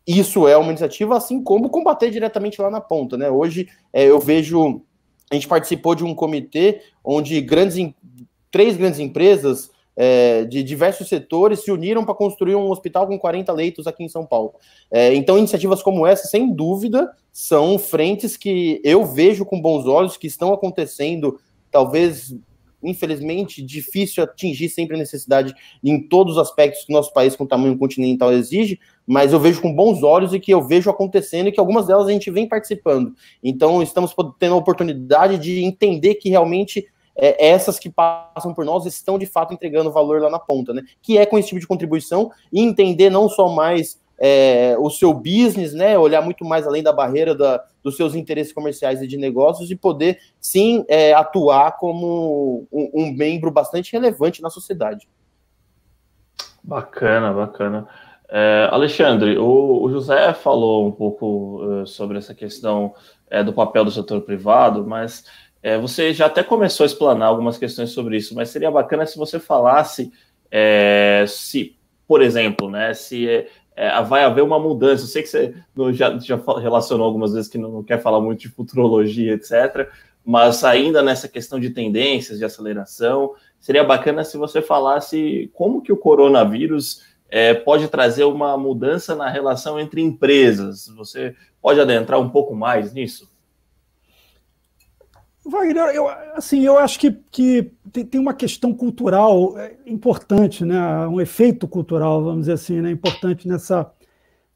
isso é uma iniciativa, assim como combater diretamente lá na ponta, né? Hoje é, eu vejo. A gente participou de um comitê onde grandes, três grandes empresas é, de diversos setores se uniram para construir um hospital com 40 leitos aqui em São Paulo. É, então, iniciativas como essa, sem dúvida, são frentes que eu vejo com bons olhos, que estão acontecendo, talvez, infelizmente, difícil atingir sempre a necessidade em todos os aspectos que nosso país, com o tamanho continental, exige, mas eu vejo com bons olhos e que eu vejo acontecendo e que algumas delas a gente vem participando. Então, estamos tendo a oportunidade de entender que realmente é, essas que passam por nós estão de fato entregando valor lá na ponta, né? Que é com esse tipo de contribuição e entender não só mais é, o seu business, né? Olhar muito mais além da barreira da, dos seus interesses comerciais e de negócios e poder sim é, atuar como um, um membro bastante relevante na sociedade. Bacana, bacana. É, Alexandre, o, o, José falou um pouco uh, sobre essa questão uh, do papel do setor privado, mas é, você já até começou a explanar algumas questões sobre isso, mas seria bacana se você falasse é, se, por exemplo, né, se é, é vai haver uma mudança. Eu sei que você já, já relacionou algumas vezes que não quer falar muito de futurologia, etc., mas ainda nessa questão de tendências, de aceleração, seria bacana se você falasse como que o coronavírus é, pode trazer uma mudança na relação entre empresas. Você pode adentrar um pouco mais nisso? Wagner, eu, assim, eu acho que, que tem, uma questão cultural é, importante, né? um efeito cultural, vamos dizer assim, né? importante nessa,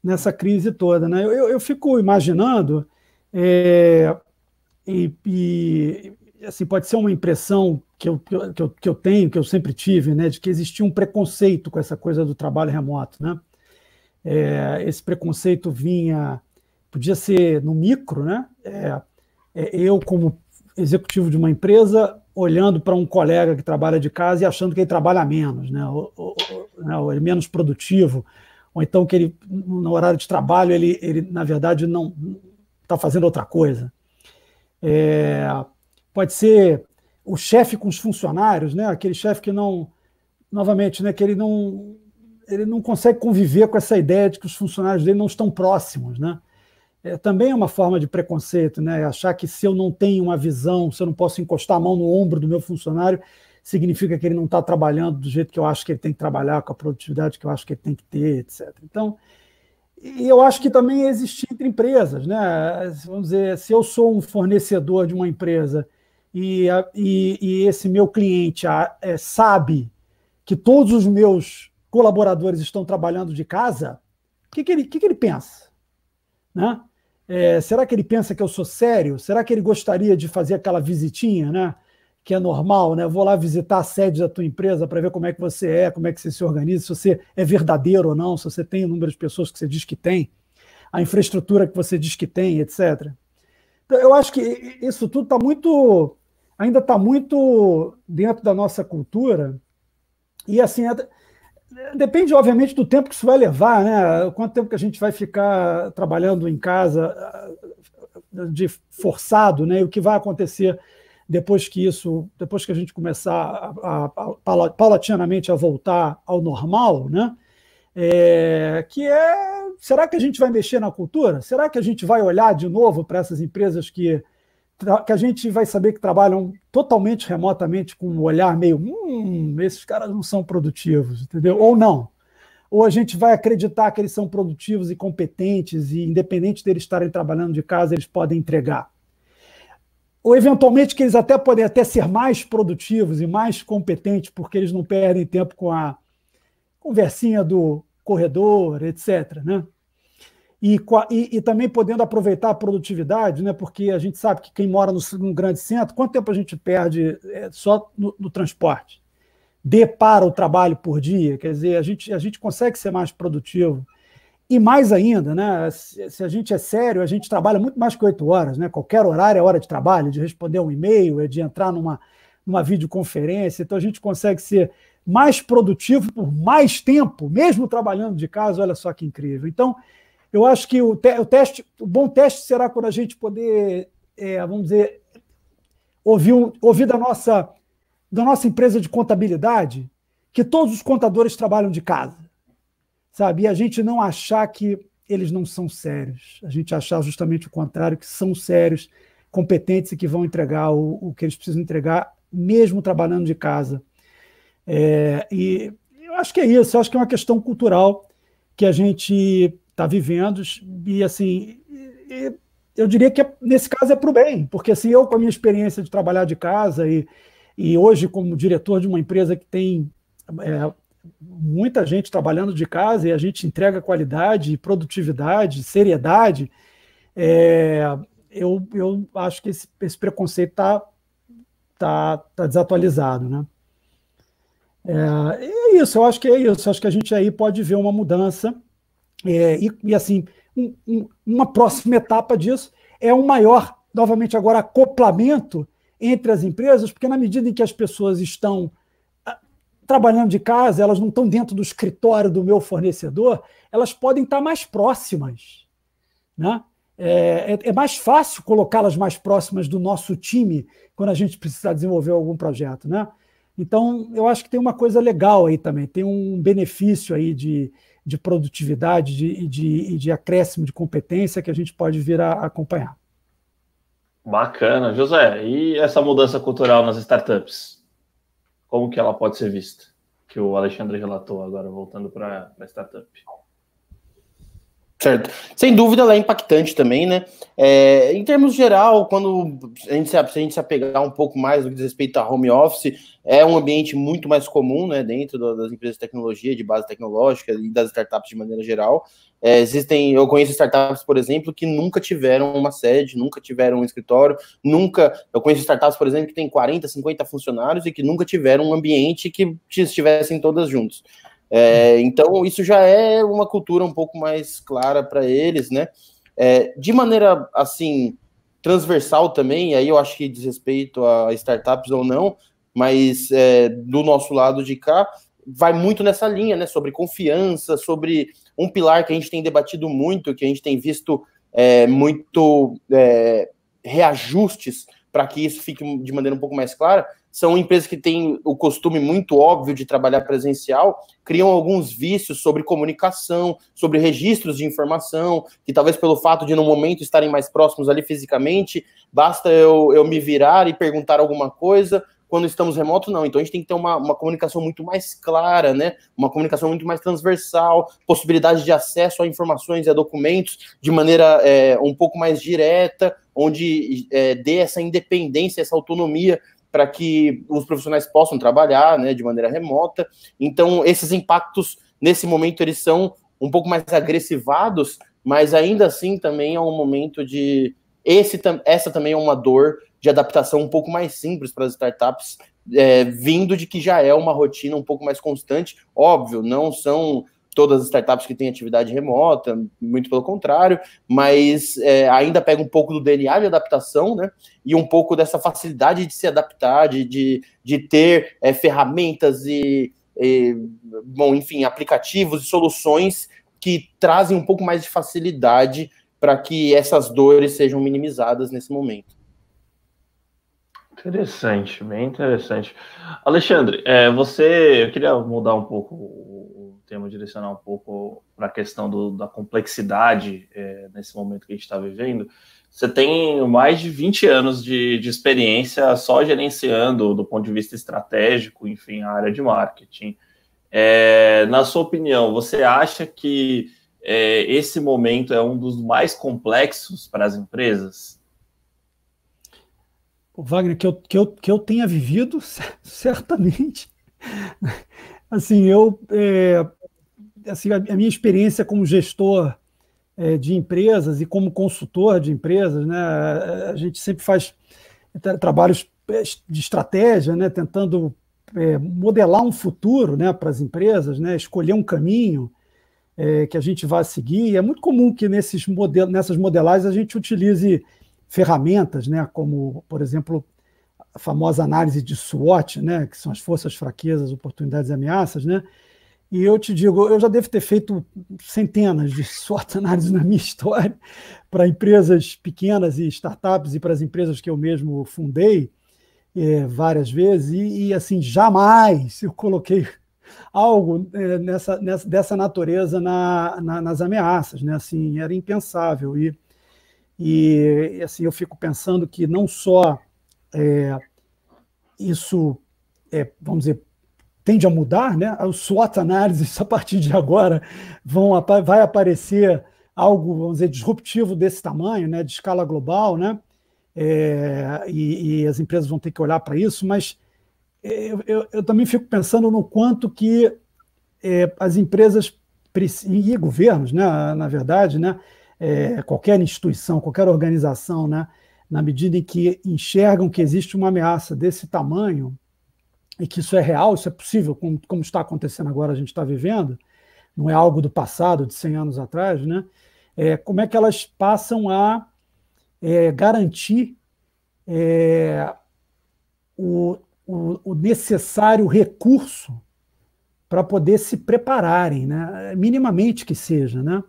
nessa crise toda. Né? Eu, eu fico imaginando, é, e, e, assim, pode ser uma impressão que eu, que, eu, que eu tenho, que eu sempre tive, né? de que existia um preconceito com essa coisa do trabalho remoto. Né? É, esse preconceito vinha, podia ser no micro, né? É, é eu como executivo de uma empresa olhando para um colega que trabalha de casa e achando que ele trabalha menos, né? Ou, ou, ou né? é menos produtivo, ou então que ele, no horário de trabalho, ele, ele na verdade, não está fazendo outra coisa. É, pode ser o chefe com os funcionários, né? Aquele chefe que não, novamente, né? Que ele não, ele não consegue conviver com essa ideia de que os funcionários dele não estão próximos, né? é, também é uma forma de preconceito, né? Achar que se eu não tenho uma visão, se eu não posso encostar a mão no ombro do meu funcionário, significa que ele não está trabalhando do jeito que eu acho que ele tem que trabalhar, com a produtividade que eu acho que ele tem que ter, etc. Então, e eu acho que também é existe entre empresas, né? Vamos dizer, se eu sou um fornecedor de uma empresa e, e, e esse meu cliente é, sabe que todos os meus colaboradores estão trabalhando de casa, o que, que, ele, que, que ele pensa? Né? É, será que ele pensa que eu sou sério? Será que ele gostaria de fazer aquela visitinha, né? Que é normal, né? Vou lá visitar a sede da tua empresa para ver como é que você é, como é que você se organiza, se você é verdadeiro ou não, se você tem o número de pessoas que você diz que tem, a infraestrutura que você diz que tem, etc. Então, eu acho que isso tudo está muito. ainda está muito dentro da nossa cultura. E assim, é Depende, obviamente, do tempo que isso vai levar, né? Quanto tempo que a gente vai ficar trabalhando em casa de forçado, né? E o que vai acontecer depois que isso, depois que a gente começar a, a, a, paulatinamente a voltar ao normal, né? É, que é, será que a gente vai mexer na cultura? Será que a gente vai olhar de novo para essas empresas que que a gente vai saber que trabalham totalmente remotamente com um olhar meio, hum, esses caras não são produtivos, entendeu? Ou não. Ou a gente vai acreditar que eles são produtivos e competentes e independente deles estarem trabalhando de casa, eles podem entregar. Ou eventualmente que eles até podem até ser mais produtivos e mais competentes porque eles não perdem tempo com a conversinha do corredor, etc, né? e, e, e, também podendo aproveitar a produtividade, né? porque a gente sabe que quem mora no, no grande centro, quanto tempo a gente perde é, só no, no, transporte? Dê para o trabalho por dia, quer dizer, a gente, a gente consegue ser mais produtivo. E mais ainda, né? Se, se a gente é sério, a gente trabalha muito mais que oito horas, né? Qualquer horário é hora de trabalho, de responder um e-mail, é de entrar numa, numa videoconferência, então a gente consegue ser mais produtivo por mais tempo, mesmo trabalhando de casa, olha só que incrível. Então, eu acho que o, te, o, teste, o bom teste será quando a gente poder, é, vamos dizer, ouvir, um, ouvir da, nossa, da nossa empresa de contabilidade que todos os contadores trabalham de casa, sabe? E a gente não achar que eles não são sérios, a gente achar justamente o contrário, que são sérios, competentes e que vão entregar o, o que eles precisam entregar, mesmo trabalhando de casa. É, e eu acho que é isso, eu acho que é uma questão cultural que a gente está vivendo. E assim, e, eu diria que é, nesse caso é para o bem, porque assim, eu, com a minha experiência de trabalhar de casa e, e hoje, como diretor de uma empresa que tem é, muita gente trabalhando de casa e a gente entrega qualidade, produtividade, seriedade, é, eu, eu acho que esse, esse preconceito está tá, tá desatualizado, né? É, é isso, eu acho que é isso. Acho que a gente aí pode ver uma mudança é, e, e, assim, um, um, uma próxima etapa disso é um maior, novamente agora, acoplamento entre as empresas, porque na medida em que as pessoas estão ah, trabalhando de casa, elas não estão dentro do escritório do meu fornecedor, elas podem estar mais próximas. Né? É, é, é, mais fácil colocá-las mais próximas do nosso time quando a gente precisar desenvolver algum projeto. Né? Então, eu acho que tem uma coisa legal aí também, tem um benefício aí de, de produtividade e de, de, de, acréscimo de competência que a gente pode vir a acompanhar. Bacana, José. E essa mudança cultural nas startups? Como que ela pode ser vista? Que o Alexandre relatou agora, voltando para a startup. Certo. Sem dúvida, ela é impactante também, né? É, em termos geral, quando a gente, se, a gente se apegar um pouco mais no que diz respeito a home office, é um ambiente muito mais comum, né, dentro das empresas de tecnologia, de base tecnológica e das startups de maneira geral. É, existem, eu conheço startups, por exemplo, que nunca tiveram uma sede, nunca tiveram um escritório, nunca. Eu conheço startups, por exemplo, que tem 40, 50 funcionários e que nunca tiveram um ambiente que estivessem todas juntas. É, então, isso já é uma cultura um pouco mais clara para eles, né? É, de maneira, assim, transversal também, aí eu acho que diz respeito a startups ou não, mas é, do nosso lado de cá, vai muito nessa linha, né? Sobre confiança, sobre um pilar que a gente tem debatido muito, que a gente tem visto é, muito é, reajustes para que isso fique de maneira um pouco mais clara, são empresas que têm o costume muito óbvio de trabalhar presencial, criam alguns vícios sobre comunicação, sobre registros de informação, que talvez pelo fato de no momento estarem mais próximos ali fisicamente, basta eu, eu me virar e perguntar alguma coisa, quando estamos remoto, não. Então a gente tem que ter uma, uma comunicação muito mais clara, né? Uma comunicação muito mais transversal, possibilidade de acesso a informações e a documentos de maneira é, um pouco mais direta, onde é, dê essa independência, essa autonomia para que os profissionais possam trabalhar né, de maneira remota. Então, esses impactos, nesse momento, eles são um pouco mais agressivados, mas ainda assim também é um momento de. Esse, essa também é uma dor de adaptação um pouco mais simples para as startups, é, vindo de que já é uma rotina um pouco mais constante. Óbvio, não são todas as startups que têm atividade remota, muito pelo contrário, mas é, ainda pega um pouco do DNA de adaptação, né? E um pouco dessa facilidade de se adaptar, de, de, de ter é, ferramentas e, e, bom, enfim, aplicativos e soluções que trazem um pouco mais de facilidade para que essas dores sejam minimizadas nesse momento. Interessante, bem interessante. Alexandre, é, você, eu queria mudar um pouco tema direcionar um pouco para a questão do, da complexidade é, nesse momento que a gente está vivendo. Você tem mais de 20 anos de, de, experiência só gerenciando, do ponto de vista estratégico, enfim, a área de marketing. É, na sua opinião, você acha que é, esse momento é um dos mais complexos para as empresas? Wagner, que eu, que, eu, que eu tenha vivido, certamente. Assim, eu, é, assim, a minha experiência como gestor é, de empresas e como consultor de empresas, né, a gente sempre faz trabalhos é, de estratégia, né, tentando é, modelar um futuro né, para as empresas, né, escolher um caminho é, que a gente vá seguir. é muito comum que nesses modelos, nessas modelagens a gente utilize ferramentas, né, como, por exemplo, a famosa análise de SWOT, né, que são as forças, fraquezas, oportunidades e ameaças, né, e eu te digo, eu já devo ter feito centenas de SWOT análises na minha história para empresas pequenas e startups e para as empresas que eu mesmo fundei é, várias vezes e, e, assim jamais eu coloquei algo é, nessa, nessa, dessa natureza na, na, nas ameaças, né? Assim era impensável e, e assim eu fico pensando que não só é, isso é, vamos dizer tende a mudar, né? Os SWOT análises a partir de agora vão vai aparecer algo, vamos dizer, disruptivo desse tamanho, né? De escala global, né? É, e, e, as empresas vão ter que olhar para isso, mas é, eu, eu, eu, também fico pensando no quanto que é, as empresas e governos, né? Na verdade, né? É, qualquer instituição, qualquer organização, né? Na medida em que enxergam que existe uma ameaça desse tamanho, e que isso é real, isso é possível, como, como está acontecendo agora, a gente está vivendo, não é algo do passado, de 100 anos atrás, né? É, como é que elas passam a é, garantir é, o, o, o necessário recurso para poder se prepararem, né? minimamente que seja. Né?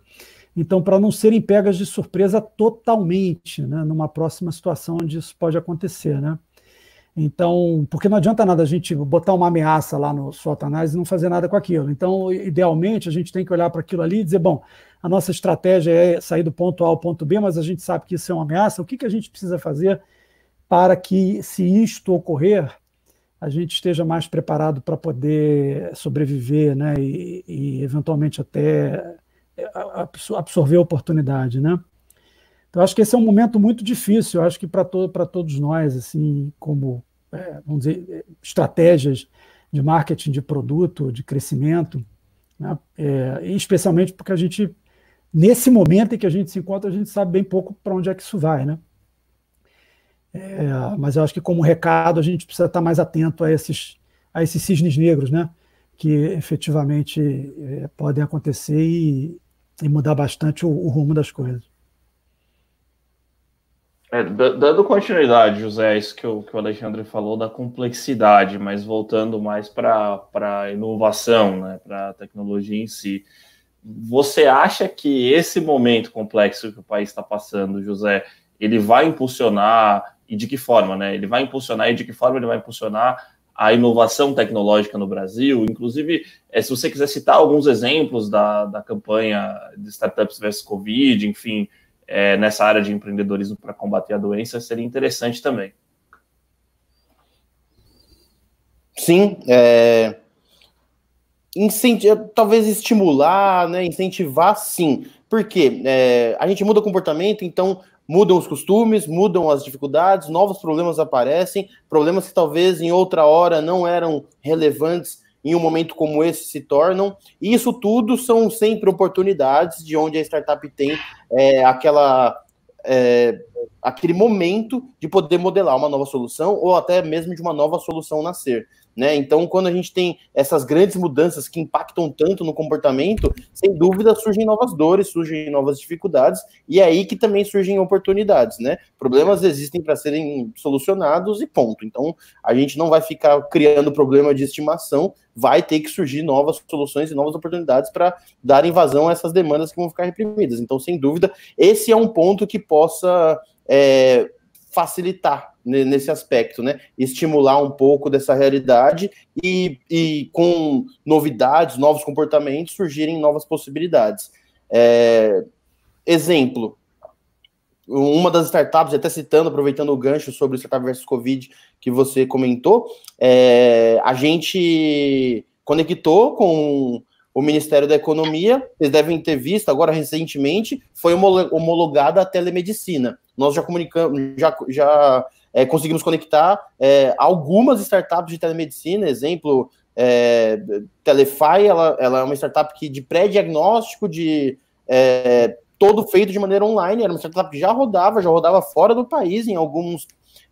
Então, para não serem pegas de surpresa totalmente né? numa próxima situação onde isso pode acontecer. Né? Então, porque não adianta nada a gente botar uma ameaça lá no SWOT-análise e não fazer nada com aquilo. Então, idealmente, a gente tem que olhar para aquilo ali e dizer, bom, a nossa estratégia é sair do ponto A ao ponto B, mas a gente sabe que isso é uma ameaça, o que, que a gente precisa fazer para que, se isto ocorrer, a gente esteja mais preparado para poder sobreviver né? e, e eventualmente, até é, absorver a oportunidade, né? Então, acho que esse é um momento muito difícil, acho que para to todos nós, assim, como é, vamos dizer, é, estratégias de marketing de produto, de crescimento, né? é, especialmente porque a gente, nesse momento em que a gente se encontra, a gente sabe bem pouco para onde é que isso vai, né? É, mas eu acho que como recado a gente precisa estar mais atento a esses, a esses cisnes negros, né? Que efetivamente é, podem acontecer e, e mudar bastante o, o rumo das coisas. É, dando continuidade, José, isso que o, que o Alexandre falou da complexidade, mas voltando mais para a inovação, né, para a tecnologia em si. Você acha que esse momento complexo que o país está passando, José, ele vai impulsionar e de que forma, né? Ele vai impulsionar e de que forma ele vai impulsionar a inovação tecnológica no Brasil. Inclusive, é, se você quiser citar alguns exemplos da, da campanha de startups versus Covid, enfim, é, nessa área de empreendedorismo para combater a doença seria interessante também. Sim, é... Incenti... É, talvez estimular, né? incentivar sim, porque é... a gente muda o comportamento, então mudam os costumes, mudam as dificuldades, novos problemas aparecem, problemas que talvez em outra hora não eram relevantes em um momento como esse se tornam. isso tudo são sempre oportunidades de onde a startup tem é, aquela. É, aquele momento de poder modelar uma nova solução ou até mesmo de uma nova solução nascer. Né? Então, quando a gente tem essas grandes mudanças que impactam tanto no comportamento, sem dúvida surgem novas dores, surgem novas dificuldades, e é aí que também surgem oportunidades. Né? Problemas existem para serem solucionados e ponto. Então, a gente não vai ficar criando problema de estimação, vai ter que surgir novas soluções e novas oportunidades para dar invasão a essas demandas que vão ficar reprimidas. Então, sem dúvida, esse é um ponto que possa. É, facilitar nesse aspecto, né? Estimular um pouco dessa realidade e, e com novidades, novos comportamentos, surgirem novas possibilidades. É, exemplo, uma das startups, até citando, aproveitando o gancho sobre o startup versus Covid que você comentou, é, a gente conectou com o Ministério da Economia, vocês devem ter visto agora recentemente, foi homologada a telemedicina. Nós já comunicamos, já, já é, conseguimos conectar é, algumas startups de telemedicina, exemplo, é, Telefy, ela, ela é uma startup que de pré-diagnóstico, de é, todo feito de maneira online, era uma startup que já rodava, já rodava fora do país, em alguns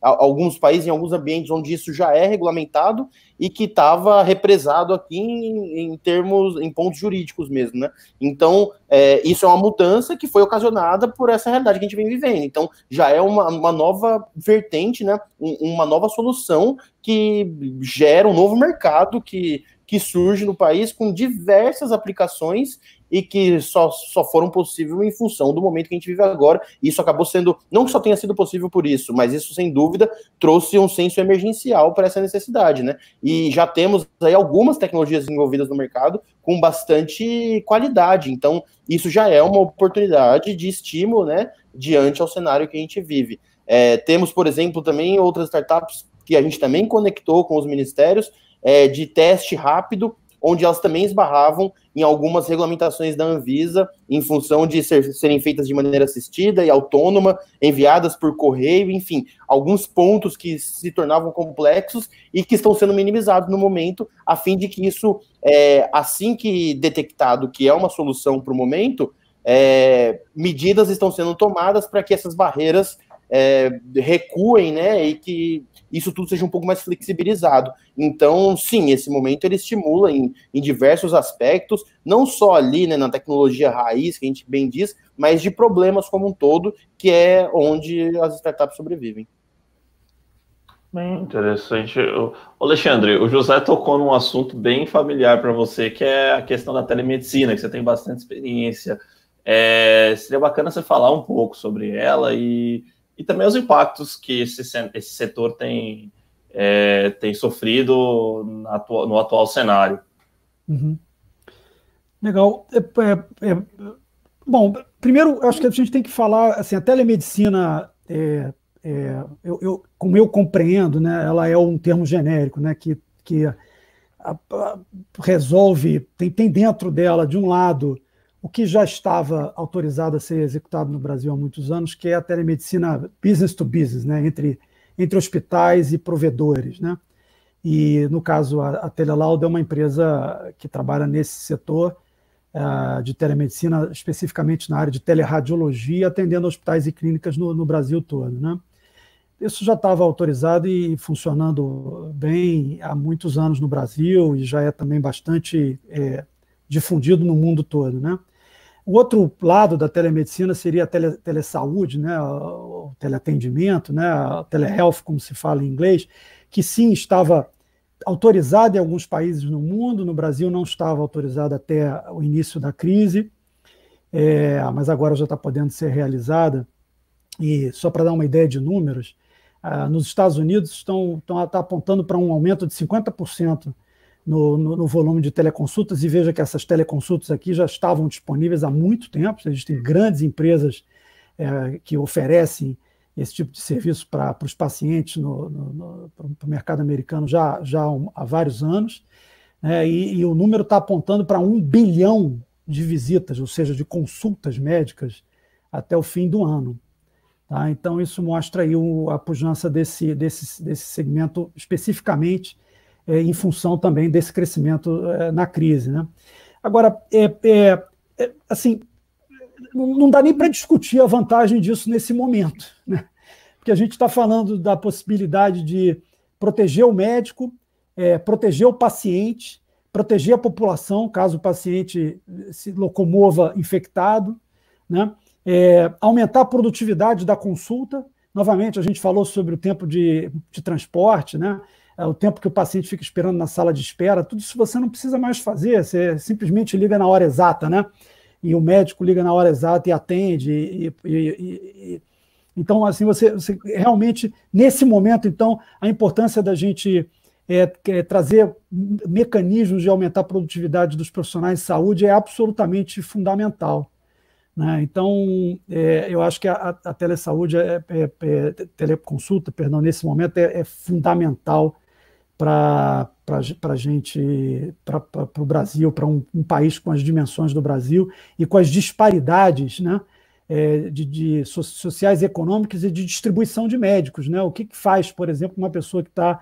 alguns países, em alguns ambientes onde isso já é regulamentado e que estava represado aqui em, em, termos, em pontos jurídicos mesmo, né? Então, é, isso é uma mudança que foi ocasionada por essa realidade que a gente vem vivendo. Então, já é uma, uma nova vertente, né? Um, uma nova solução que gera um novo mercado que que surge no país com diversas aplicações e que só, só foram possíveis em função do momento que a gente vive agora. E isso acabou sendo, não só tenha sido possível por isso, mas isso, sem dúvida, trouxe um senso emergencial para essa necessidade, né? E já temos aí algumas tecnologias desenvolvidas no mercado com bastante qualidade. Então, isso já é uma oportunidade de estímulo, né? Diante ao cenário que a gente vive. É, temos, por exemplo, também outras startups que a gente também conectou com os ministérios é, de teste rápido onde elas também esbarravam em algumas regulamentações da Anvisa, em função de ser, serem feitas de maneira assistida e autônoma, enviadas por correio, enfim, alguns pontos que se tornavam complexos e que estão sendo minimizados no momento, a fim de que isso, é, assim que detectado que é uma solução para o momento, é, medidas estão sendo tomadas para que essas barreiras é, recuem, né? E que isso tudo seja um pouco mais flexibilizado. Então, sim, esse momento ele estimula em, em diversos aspectos, não só ali né, na tecnologia raiz, que a gente bem diz, mas de problemas como um todo, que é onde as startups sobrevivem. Bem interessante. O Alexandre, o José tocou num assunto bem familiar para você, que é a questão da telemedicina, que você tem bastante experiência. É, seria bacana você falar um pouco sobre ela e e também os impactos que esse, esse setor tem, é, tem sofrido no atual, no atual cenário. Uhum. Legal. É, é, é bom, primeiro, acho que a gente tem que falar, assim, a telemedicina, é, é, eu, eu, como eu compreendo, né, ela é um termo genérico, né, que, que a, a, resolve, tem, tem dentro dela, de um lado, o que já estava autorizado a ser executado no Brasil há muitos anos, que é a telemedicina business to business, né, entre, entre hospitais e provedores. Né? E, no caso, a, a Telelauda é uma empresa que trabalha nesse setor uh, de telemedicina, especificamente na área de teleradiologia, atendendo hospitais e clínicas no, no Brasil todo. Né? Isso já estava autorizado e funcionando bem há muitos anos no Brasil e já é também bastante é, difundido no mundo todo, né? O outro lado da telemedicina seria a tele, telesaúde, né, o teleatendimento, né, a telehealth, como se fala em inglês, que sim estava autorizada em alguns países no mundo, no Brasil não estava autorizada até o início da crise, é, mas agora já está podendo ser realizada. E só para dar uma ideia de números, ah, nos Estados Unidos estão, estão tá apontando para um aumento de 50% no, no, no, volume de teleconsultas, e veja que essas teleconsultas aqui já estavam disponíveis há muito tempo, existem grandes empresas é, que oferecem esse tipo de serviço para os pacientes no, no mercado americano já, já há vários anos, né? e, e o número está apontando para um bilhão de visitas, ou seja, de consultas médicas até o fim do ano. Tá? Então, isso mostra aí o, a pujança desse, desse, desse segmento especificamente é, em função também desse crescimento é, na crise. Né? Agora, é, é, é assim, não dá nem para discutir a vantagem disso nesse momento, né? porque a gente está falando da possibilidade de proteger o médico, é, proteger o paciente, proteger a população, caso o paciente eh, se locomova infectado, né? É, aumentar a produtividade da consulta. Novamente, a gente falou sobre o tempo de, de transporte, né? É, o tempo que o paciente fica esperando na sala de espera, tudo isso você não precisa mais fazer, você simplesmente liga na hora exata, né? E o médico liga na hora exata e atende. E, e, e, então, assim, você, você, realmente, nesse momento, então, a importância da gente é, é, trazer mecanismos de aumentar a produtividade dos profissionais de saúde é absolutamente fundamental. Né? Então, é, eu acho que a, a telesaúde, é, é, teleconsulta, perdão, nesse momento é fundamental para para gente, para o Brasil, para um, um, país com as dimensões do Brasil e com as disparidades né, é, de, de, sociais, econômicas e de distribuição de médicos. Né? O que, que faz, por exemplo, uma pessoa que está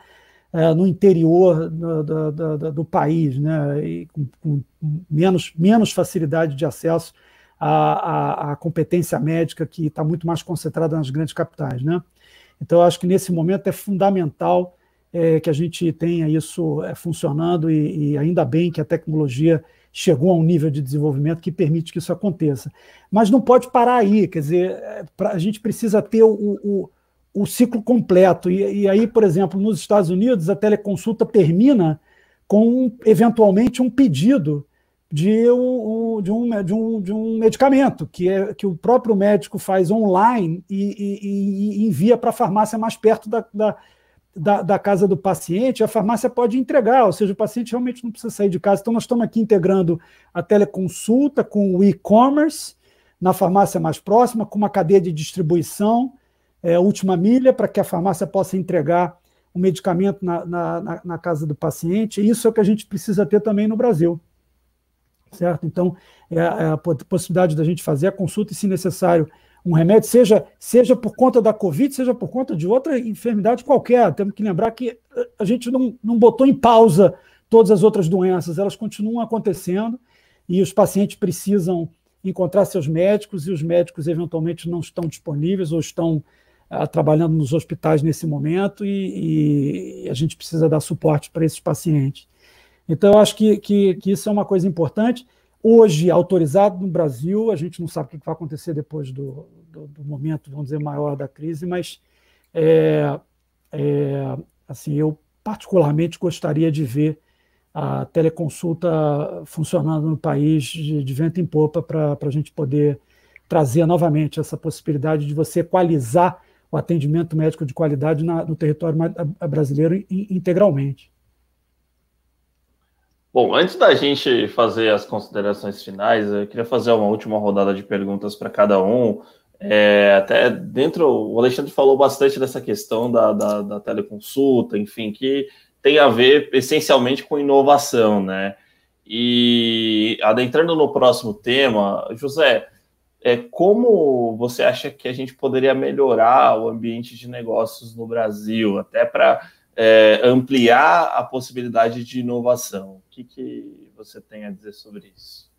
é, no interior do, do, do, do país, né, e com, com, menos, menos facilidade de acesso à, à, à competência médica que está muito mais concentrada nas grandes capitais. Né? Então, eu acho que nesse momento é fundamental é, que a gente tenha isso é, funcionando e, e ainda bem que a tecnologia chegou a um nível de desenvolvimento que permite que isso aconteça. Mas não pode parar aí, quer dizer, é, pra, a gente precisa ter o, o, o ciclo completo. E, e, aí, por exemplo, nos Estados Unidos, a teleconsulta termina com, eventualmente, um pedido de um, de um, de um, de um medicamento, que, é, que o próprio médico faz online e, e, e envia para a farmácia mais perto da, da, da, da, casa do paciente, a farmácia pode entregar, ou seja, o paciente realmente não precisa sair de casa. Então, nós estamos aqui integrando a teleconsulta com o e-commerce na farmácia mais próxima, com uma cadeia de distribuição, é, última milha, para que a farmácia possa entregar o medicamento na, na, na, casa do paciente. isso é o que a gente precisa ter também no Brasil. Certo? Então, é, é a possibilidade da gente fazer a consulta e, se necessário, um remédio, seja, seja por conta da Covid, seja por conta de outra enfermidade qualquer. Temos que lembrar que a gente não, não botou em pausa todas as outras doenças, elas continuam acontecendo e os pacientes precisam encontrar seus médicos e os médicos eventualmente não estão disponíveis ou estão ah, trabalhando nos hospitais nesse momento e, e a gente precisa dar suporte para esses pacientes. Então, eu acho que, que, que, isso é uma coisa importante hoje autorizado no Brasil. A gente não sabe o que vai acontecer depois do, do, do momento, vamos dizer, maior da crise, mas é, é, assim, eu particularmente gostaria de ver a teleconsulta funcionando no país de, de vento em popa para a gente poder trazer novamente essa possibilidade de você equalizar o atendimento médico de qualidade na, no território brasileiro integralmente. Bom, antes da gente fazer as considerações finais, eu queria fazer uma última rodada de perguntas para cada um. É, até dentro, o Alexandre falou bastante dessa questão da, da, da teleconsulta, enfim, que tem a ver essencialmente com inovação, né? E adentrando no próximo tema, José, é, como você acha que a gente poderia melhorar o ambiente de negócios no Brasil, até para é, ampliar a possibilidade de inovação. O que, que você tem a dizer sobre isso?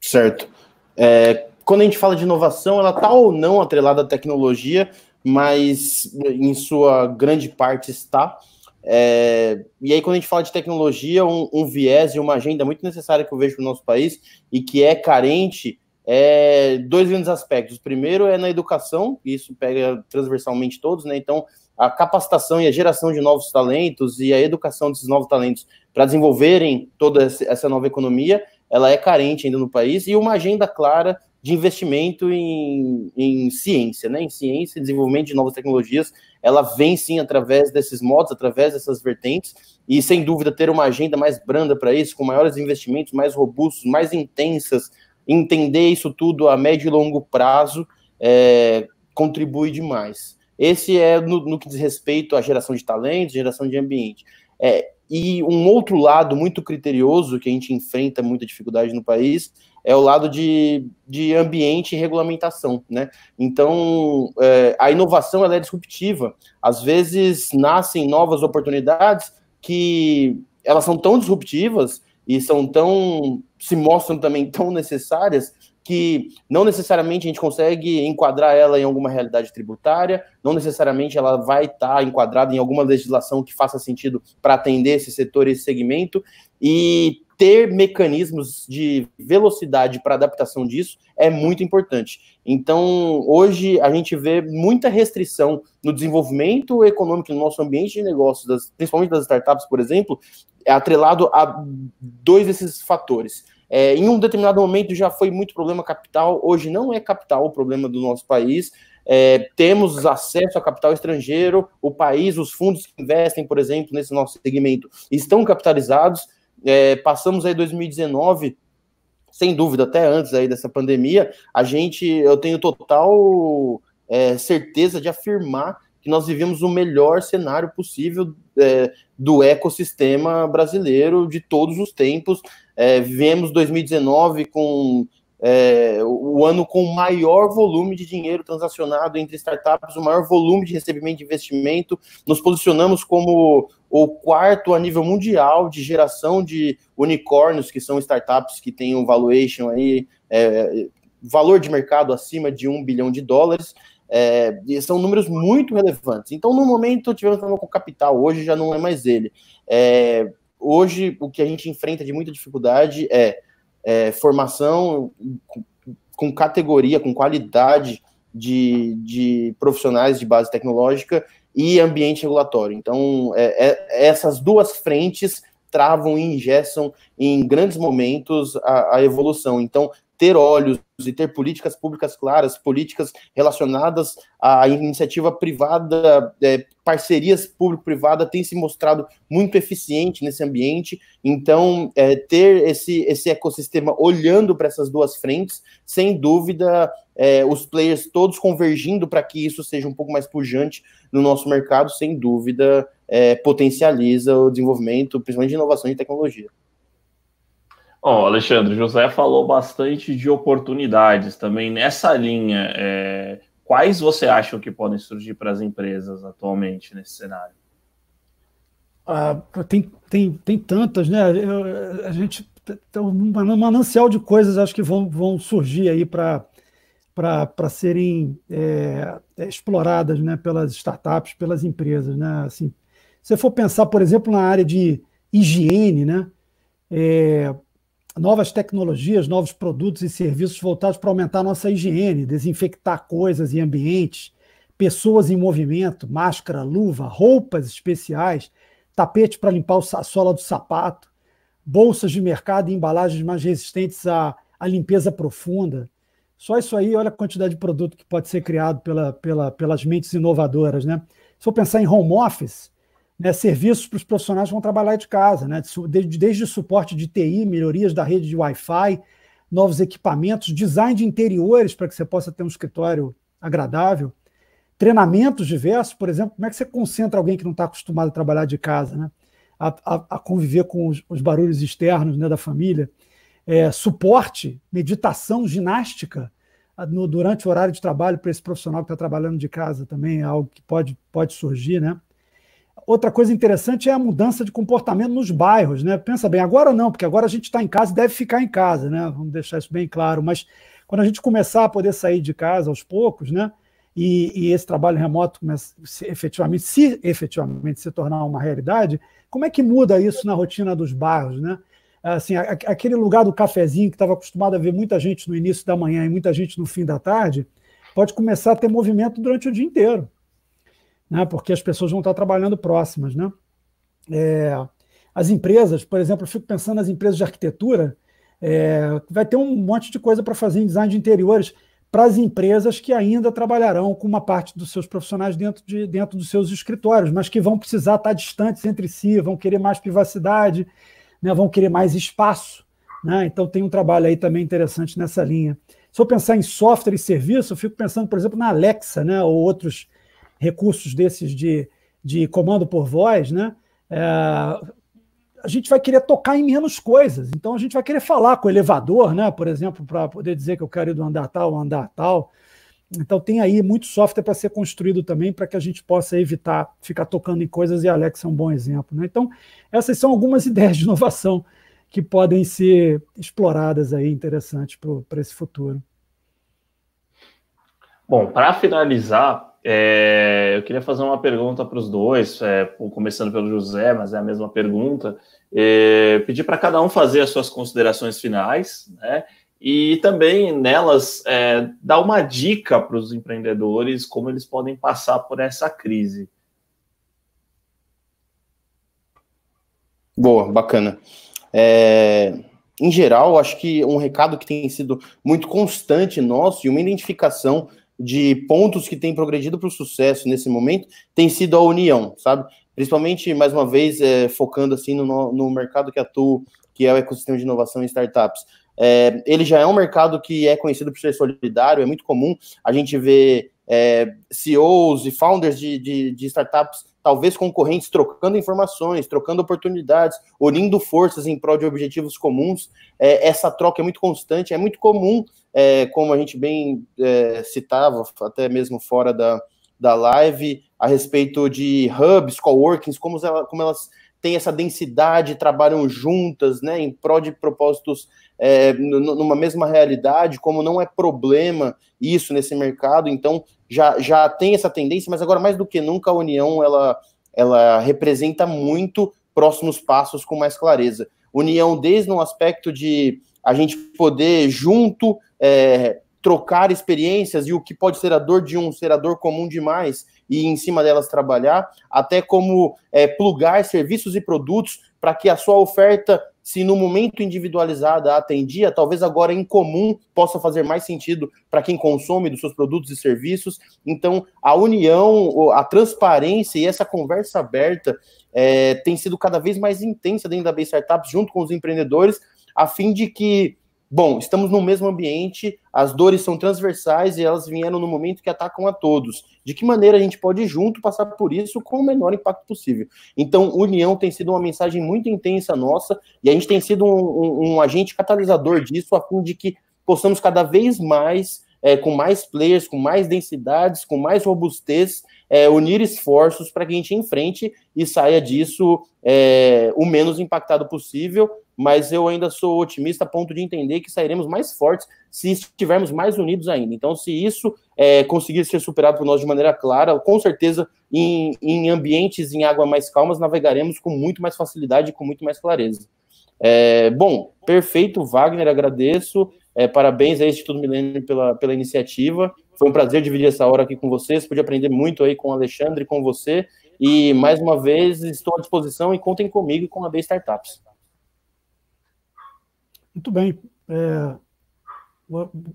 Certo. É, quando a gente fala de inovação, ela está ou não atrelada à tecnologia, mas em sua grande parte está. É, e aí, quando a gente fala de tecnologia, um, um viés e uma agenda muito necessária que eu vejo no nosso país e que é carente é, dois grandes aspectos. O primeiro é na educação, e isso pega transversalmente todos, né? Então, a capacitação e a geração de novos talentos e a educação desses novos talentos para desenvolverem toda essa nova economia, ela é carente ainda no país, e uma agenda clara de investimento em, em ciência, né? Em ciência e desenvolvimento de novas tecnologias, ela vem sim através desses modos, através dessas vertentes, e sem dúvida ter uma agenda mais branda para isso, com maiores investimentos, mais robustos, mais intensas entender isso tudo a médio e longo prazo é, contribui demais. Esse é no, no, que diz respeito à geração de talentos, geração de ambiente. É, e um outro lado muito criterioso que a gente enfrenta muita dificuldade no país é o lado de, de ambiente e regulamentação, né? Então, é, a inovação ela é disruptiva. Às vezes nascem novas oportunidades que elas são tão disruptivas e são tão se mostram também tão necessárias que não necessariamente a gente consegue enquadrar ela em alguma realidade tributária, não necessariamente ela vai estar tá enquadrada em alguma legislação que faça sentido para atender esse setor, esse segmento, e ter mecanismos de velocidade para adaptação disso é muito importante. Então, hoje a gente vê muita restrição no desenvolvimento econômico no nosso ambiente de negócios, das, principalmente das startups, por exemplo, é atrelado a dois desses fatores é, em um determinado momento já foi muito problema capital, hoje não é capital o problema do nosso país. É, temos acesso a capital estrangeiro, o país, os fundos que investem, por exemplo, nesse nosso segmento estão capitalizados. É, passamos aí 2019 sem dúvida, até antes aí dessa pandemia, a gente, eu tenho total é, certeza de afirmar que nós vivemos o melhor cenário possível é, do ecossistema brasileiro de todos os tempos. É, vivemos 2019 com é, o ano com o maior volume de dinheiro transacionado entre startups, o maior volume de recebimento de investimento. Nos posicionamos como o quarto a nível mundial de geração de unicórnios, que são startups que têm um valuation aí, é, valor de mercado acima de um bilhão de dólares. É, são números muito relevantes. Então, no momento, tivemos problema com o capital, hoje já não é mais ele. É, hoje, o que a gente enfrenta de muita dificuldade é, é formação com, categoria, com qualidade de, de, profissionais de base tecnológica e ambiente regulatório. Então, é, é, essas duas frentes travam e ingessam em grandes momentos a, a evolução. Então, ter olhos e ter políticas públicas claras, políticas relacionadas à iniciativa privada, é, parcerias público-privada tem se mostrado muito eficiente nesse ambiente. Então, é, ter esse, esse ecossistema olhando para essas duas frentes, sem dúvida, é, os players todos convergindo para que isso seja um pouco mais pujante no nosso mercado, sem dúvida, é, potencializa o desenvolvimento, principalmente de inovação e tecnologia. Bom, Alexandre, José falou bastante de oportunidades também nessa linha. É, quais você acha que podem surgir para as empresas atualmente nesse cenário? Ah, tem, tem, tem tantas, né? Eu, a gente tem um manancial de coisas acho que vão, vão surgir aí para para serem é, é, exploradas né, pelas startups, pelas empresas. Né? Assim, se você for pensar, por exemplo, na área de higiene, né, é, novas tecnologias, novos produtos e serviços voltados para aumentar nossa higiene, desinfectar coisas e ambientes, pessoas em movimento, máscara, luva, roupas especiais, tapete para limpar a sola do sapato, bolsas de mercado e embalagens mais resistentes à, à limpeza profunda. Só isso aí, olha a quantidade de produto que pode ser criado pela, pela, pelas mentes inovadoras. Né? Se for pensar em home office, né, serviços para os profissionais que vão trabalhar de casa, né, desde, desde suporte de TI, melhorias da rede de Wi-Fi, novos equipamentos, design de interiores para que você possa ter um escritório agradável, treinamentos diversos, por exemplo, como é que você concentra alguém que não está acostumado a trabalhar de casa, né, a, a, a conviver com os, os barulhos externos né, da família, é, suporte, meditação, ginástica, no, durante o horário de trabalho para esse profissional que está trabalhando de casa também é algo que pode, pode surgir, né? Outra coisa interessante é a mudança de comportamento nos bairros, né? Pensa bem, agora não, porque agora a gente está em casa e deve ficar em casa, né? Vamos deixar isso bem claro. Mas quando a gente começar a poder sair de casa aos poucos, né? E, e esse trabalho remoto começa se, efetivamente, se efetivamente se tornar uma realidade, como é que muda isso na rotina dos bairros, né? Assim, a, aquele lugar do cafezinho que estava acostumado a ver muita gente no início da manhã e muita gente no fim da tarde, pode começar a ter movimento durante o dia inteiro né? porque as pessoas vão estar trabalhando próximas. Né? É, as empresas, por exemplo, eu fico pensando nas empresas de arquitetura, é, vai ter um monte de coisa para fazer em design de interiores para as empresas que ainda trabalharão com uma parte dos seus profissionais dentro, de, dentro dos seus escritórios, mas que vão precisar estar distantes entre si, vão querer mais privacidade, né? vão querer mais espaço. Né? Então tem um trabalho aí também interessante nessa linha. Se eu pensar em software e serviço, eu fico pensando, por exemplo, na Alexa, né? ou outros recursos desses de, de comando por voz, né? É, a gente vai querer tocar em menos coisas. Então a gente vai querer falar com o elevador, né? Por exemplo, para poder dizer que eu quero ir do andar tal ao andar tal. Então tem aí muito software para ser construído também para que a gente possa evitar ficar tocando em coisas e a Alex é um bom exemplo. Né? Então essas são algumas ideias de inovação que podem ser exploradas aí interessantes para esse futuro. Bom, para finalizar, é, eu queria fazer uma pergunta para os dois, é, começando pelo José, mas é a mesma pergunta. É, pedir para cada um fazer as suas considerações finais, né? E também nelas é, dar uma dica para os empreendedores como eles podem passar por essa crise. Boa, bacana. É, em geral, acho que um recado que tem sido muito constante nosso e uma identificação de pontos que tem progredido para o sucesso nesse momento tem sido a união, sabe? Principalmente, mais uma vez, é, focando assim no, no mercado que atua, que é o ecossistema de inovação em startups. É, ele já é um mercado que é conhecido por ser solidário, é muito comum a gente ver é, CEOs e founders de, de, de startups talvez concorrentes trocando informações, trocando oportunidades, unindo forças em prol de objetivos comuns. É, essa troca é muito constante, é muito comum, é, como a gente bem é, citava, até mesmo fora da, da live, a respeito de hubs, coworkings, como, ela, como elas têm essa densidade, trabalham juntas, né, em prol de propósitos é, numa mesma realidade, como não é problema isso nesse mercado, então já, já tem essa tendência, mas agora mais do que nunca a União ela, ela representa muito próximos passos com mais clareza. União desde um aspecto de a gente poder junto é, trocar experiências e o que pode ser a dor de um ser a dor comum demais e em cima delas trabalhar, até como é, plugar serviços e produtos para que a sua oferta, se no momento individualizada atendia, talvez agora em comum possa fazer mais sentido para quem consome dos seus produtos e serviços. Então, a união, a transparência e essa conversa aberta é, tem sido cada vez mais intensa dentro da B Startups, junto com os empreendedores, a fim de que bom, estamos no mesmo ambiente, as dores são transversais e elas vieram no momento que atacam a todos. De que maneira a gente pode junto passar por isso com o menor impacto possível? Então, união tem sido uma mensagem muito intensa nossa e a gente tem sido um, um, um agente catalisador disso a fim de que possamos cada vez mais é, com mais players, com mais densidades, com mais robustez, é, unir esforços para que a gente enfrente e saia disso é, o menos impactado possível. Mas eu ainda sou otimista a ponto de entender que sairemos mais fortes se estivermos mais unidos ainda. Então, se isso é, conseguir ser superado por nós de maneira clara, com certeza, em, em ambientes em água mais calmas, navegaremos com muito mais facilidade e com muito mais clareza. É, bom, perfeito, Wagner, agradeço. É, parabéns a Instituto Milênio pela, pela iniciativa. Foi um prazer dividir essa hora aqui com vocês. Pude aprender muito aí com o Alexandre, com você. E mais uma vez estou à disposição e contem comigo e com a B Startups. Muito bem. É...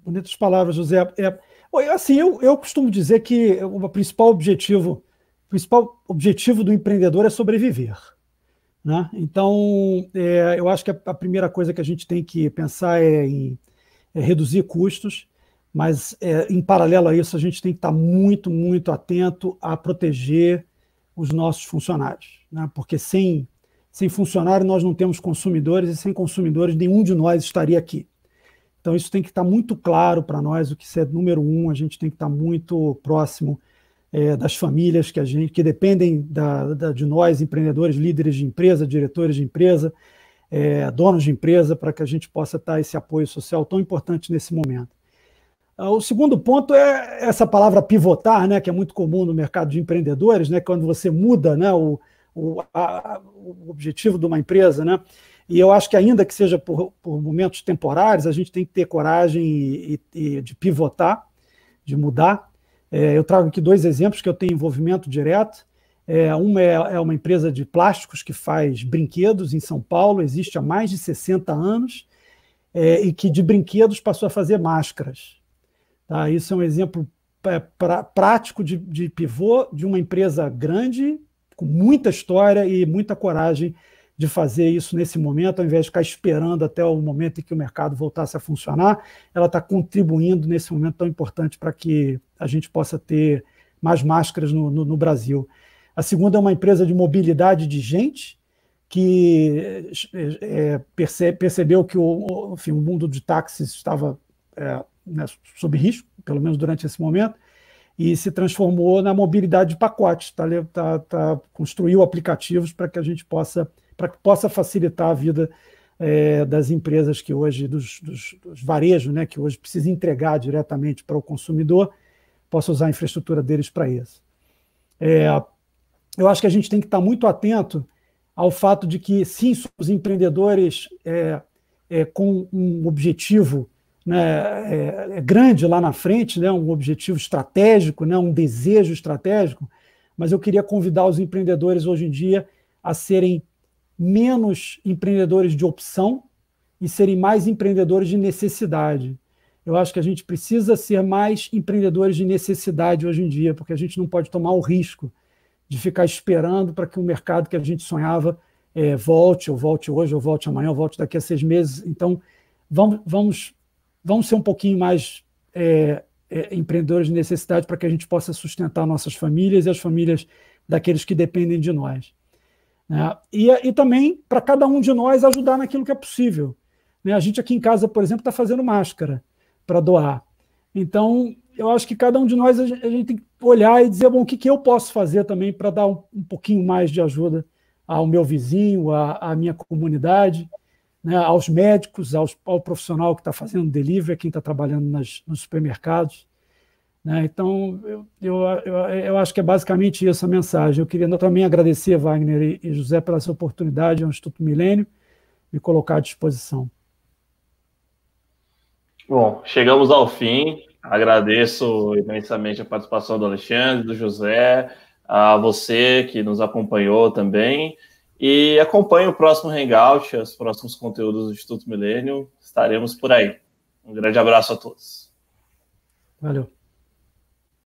Bonitas palavras, José. É... Assim, eu, eu costumo dizer que o principal objetivo, o principal objetivo do empreendedor é sobreviver. Né? Então, é, eu acho que a, primeira coisa que a gente tem que pensar é em é reduzir custos, mas, é, em paralelo a isso, a gente tem que estar muito, muito atento a proteger os nossos funcionários, né? porque sem, sem funcionário nós não temos consumidores e sem consumidores nenhum de nós estaria aqui. Então, isso tem que estar muito claro para nós, o que é número um, a gente tem que estar muito próximo é, das famílias que a gente que dependem da, da, de nós, empreendedores, líderes de empresa, diretores de empresa, é, donos de empresa, para que a gente possa estar esse apoio social tão importante nesse momento. Ah, o segundo ponto é essa palavra pivotar, né, que é muito comum no mercado de empreendedores, né, quando você muda né, o, o, a, o objetivo de uma empresa. Né, e eu acho que, ainda que seja por, por momentos temporários, a gente tem que ter coragem e, e de pivotar, de mudar. É, eu trago aqui dois exemplos que eu tenho envolvimento direto. É, uma é, é uma empresa de plásticos que faz brinquedos em São Paulo, existe há mais de 60 anos, é, e que de brinquedos passou a fazer máscaras. Tá? Isso é um exemplo é, pra, prático de, de pivô de uma empresa grande, com muita história e muita coragem de fazer isso nesse momento, ao invés de ficar esperando até o momento em que o mercado voltasse a funcionar, ela está contribuindo nesse momento tão importante para que a gente possa ter mais máscaras no, no, no, Brasil. A segunda é uma empresa de mobilidade de gente que é, eh, eh, percebe, percebeu que o, enfim, o mundo de táxis estava é, né, sob risco, pelo menos durante esse momento, e se transformou na mobilidade de pacotes, tá, tá, tá construiu aplicativos para que a gente possa, para que possa facilitar a vida é, das empresas que hoje, dos, dos, dos varejos, né, que hoje precisa entregar diretamente para o consumidor, possa usar a infraestrutura deles para isso. É, eu acho que a gente tem que estar muito atento ao fato de que, sim, os empreendedores é, é com um objetivo né, é, é, grande lá na frente, né, um objetivo estratégico, né, um desejo estratégico, mas eu queria convidar os empreendedores hoje em dia a serem menos empreendedores de opção e serem mais empreendedores de necessidade. Eu acho que a gente precisa ser mais empreendedores de necessidade hoje em dia, porque a gente não pode tomar o risco de ficar esperando para que o mercado que a gente sonhava é, volte, ou volte hoje, ou volte amanhã, ou volte daqui a seis meses. Então, vamos, vamos vamos ser um pouquinho mais é, é, empreendedores de necessidade para que a gente possa sustentar nossas famílias e as famílias daqueles que dependem de nós. Né? E, e também para cada um de nós ajudar naquilo que é possível. Né? A gente aqui em casa, por exemplo, está fazendo máscara para doar. Então, eu acho que cada um de nós a gente, a gente tem que olhar e dizer, bom, o que, que eu posso fazer também para dar um, um, pouquinho mais de ajuda ao meu vizinho, à, à minha comunidade né, aos médicos, aos, ao profissional que está fazendo delivery, quem está trabalhando nas, nos supermercados. Né? Então, eu, eu, eu, eu, acho que é basicamente essa a mensagem. Eu queria também agradecer, Wagner e, José, pela sua oportunidade ao é Instituto Milênio me colocar à disposição. Bom, chegamos ao fim. Agradeço imensamente a participação do Alexandre, do José, a você que nos acompanhou também. E acompanhe o próximo Hangout, os próximos conteúdos do Instituto Milênio. Estaremos por aí. Um grande abraço a todos. Valeu.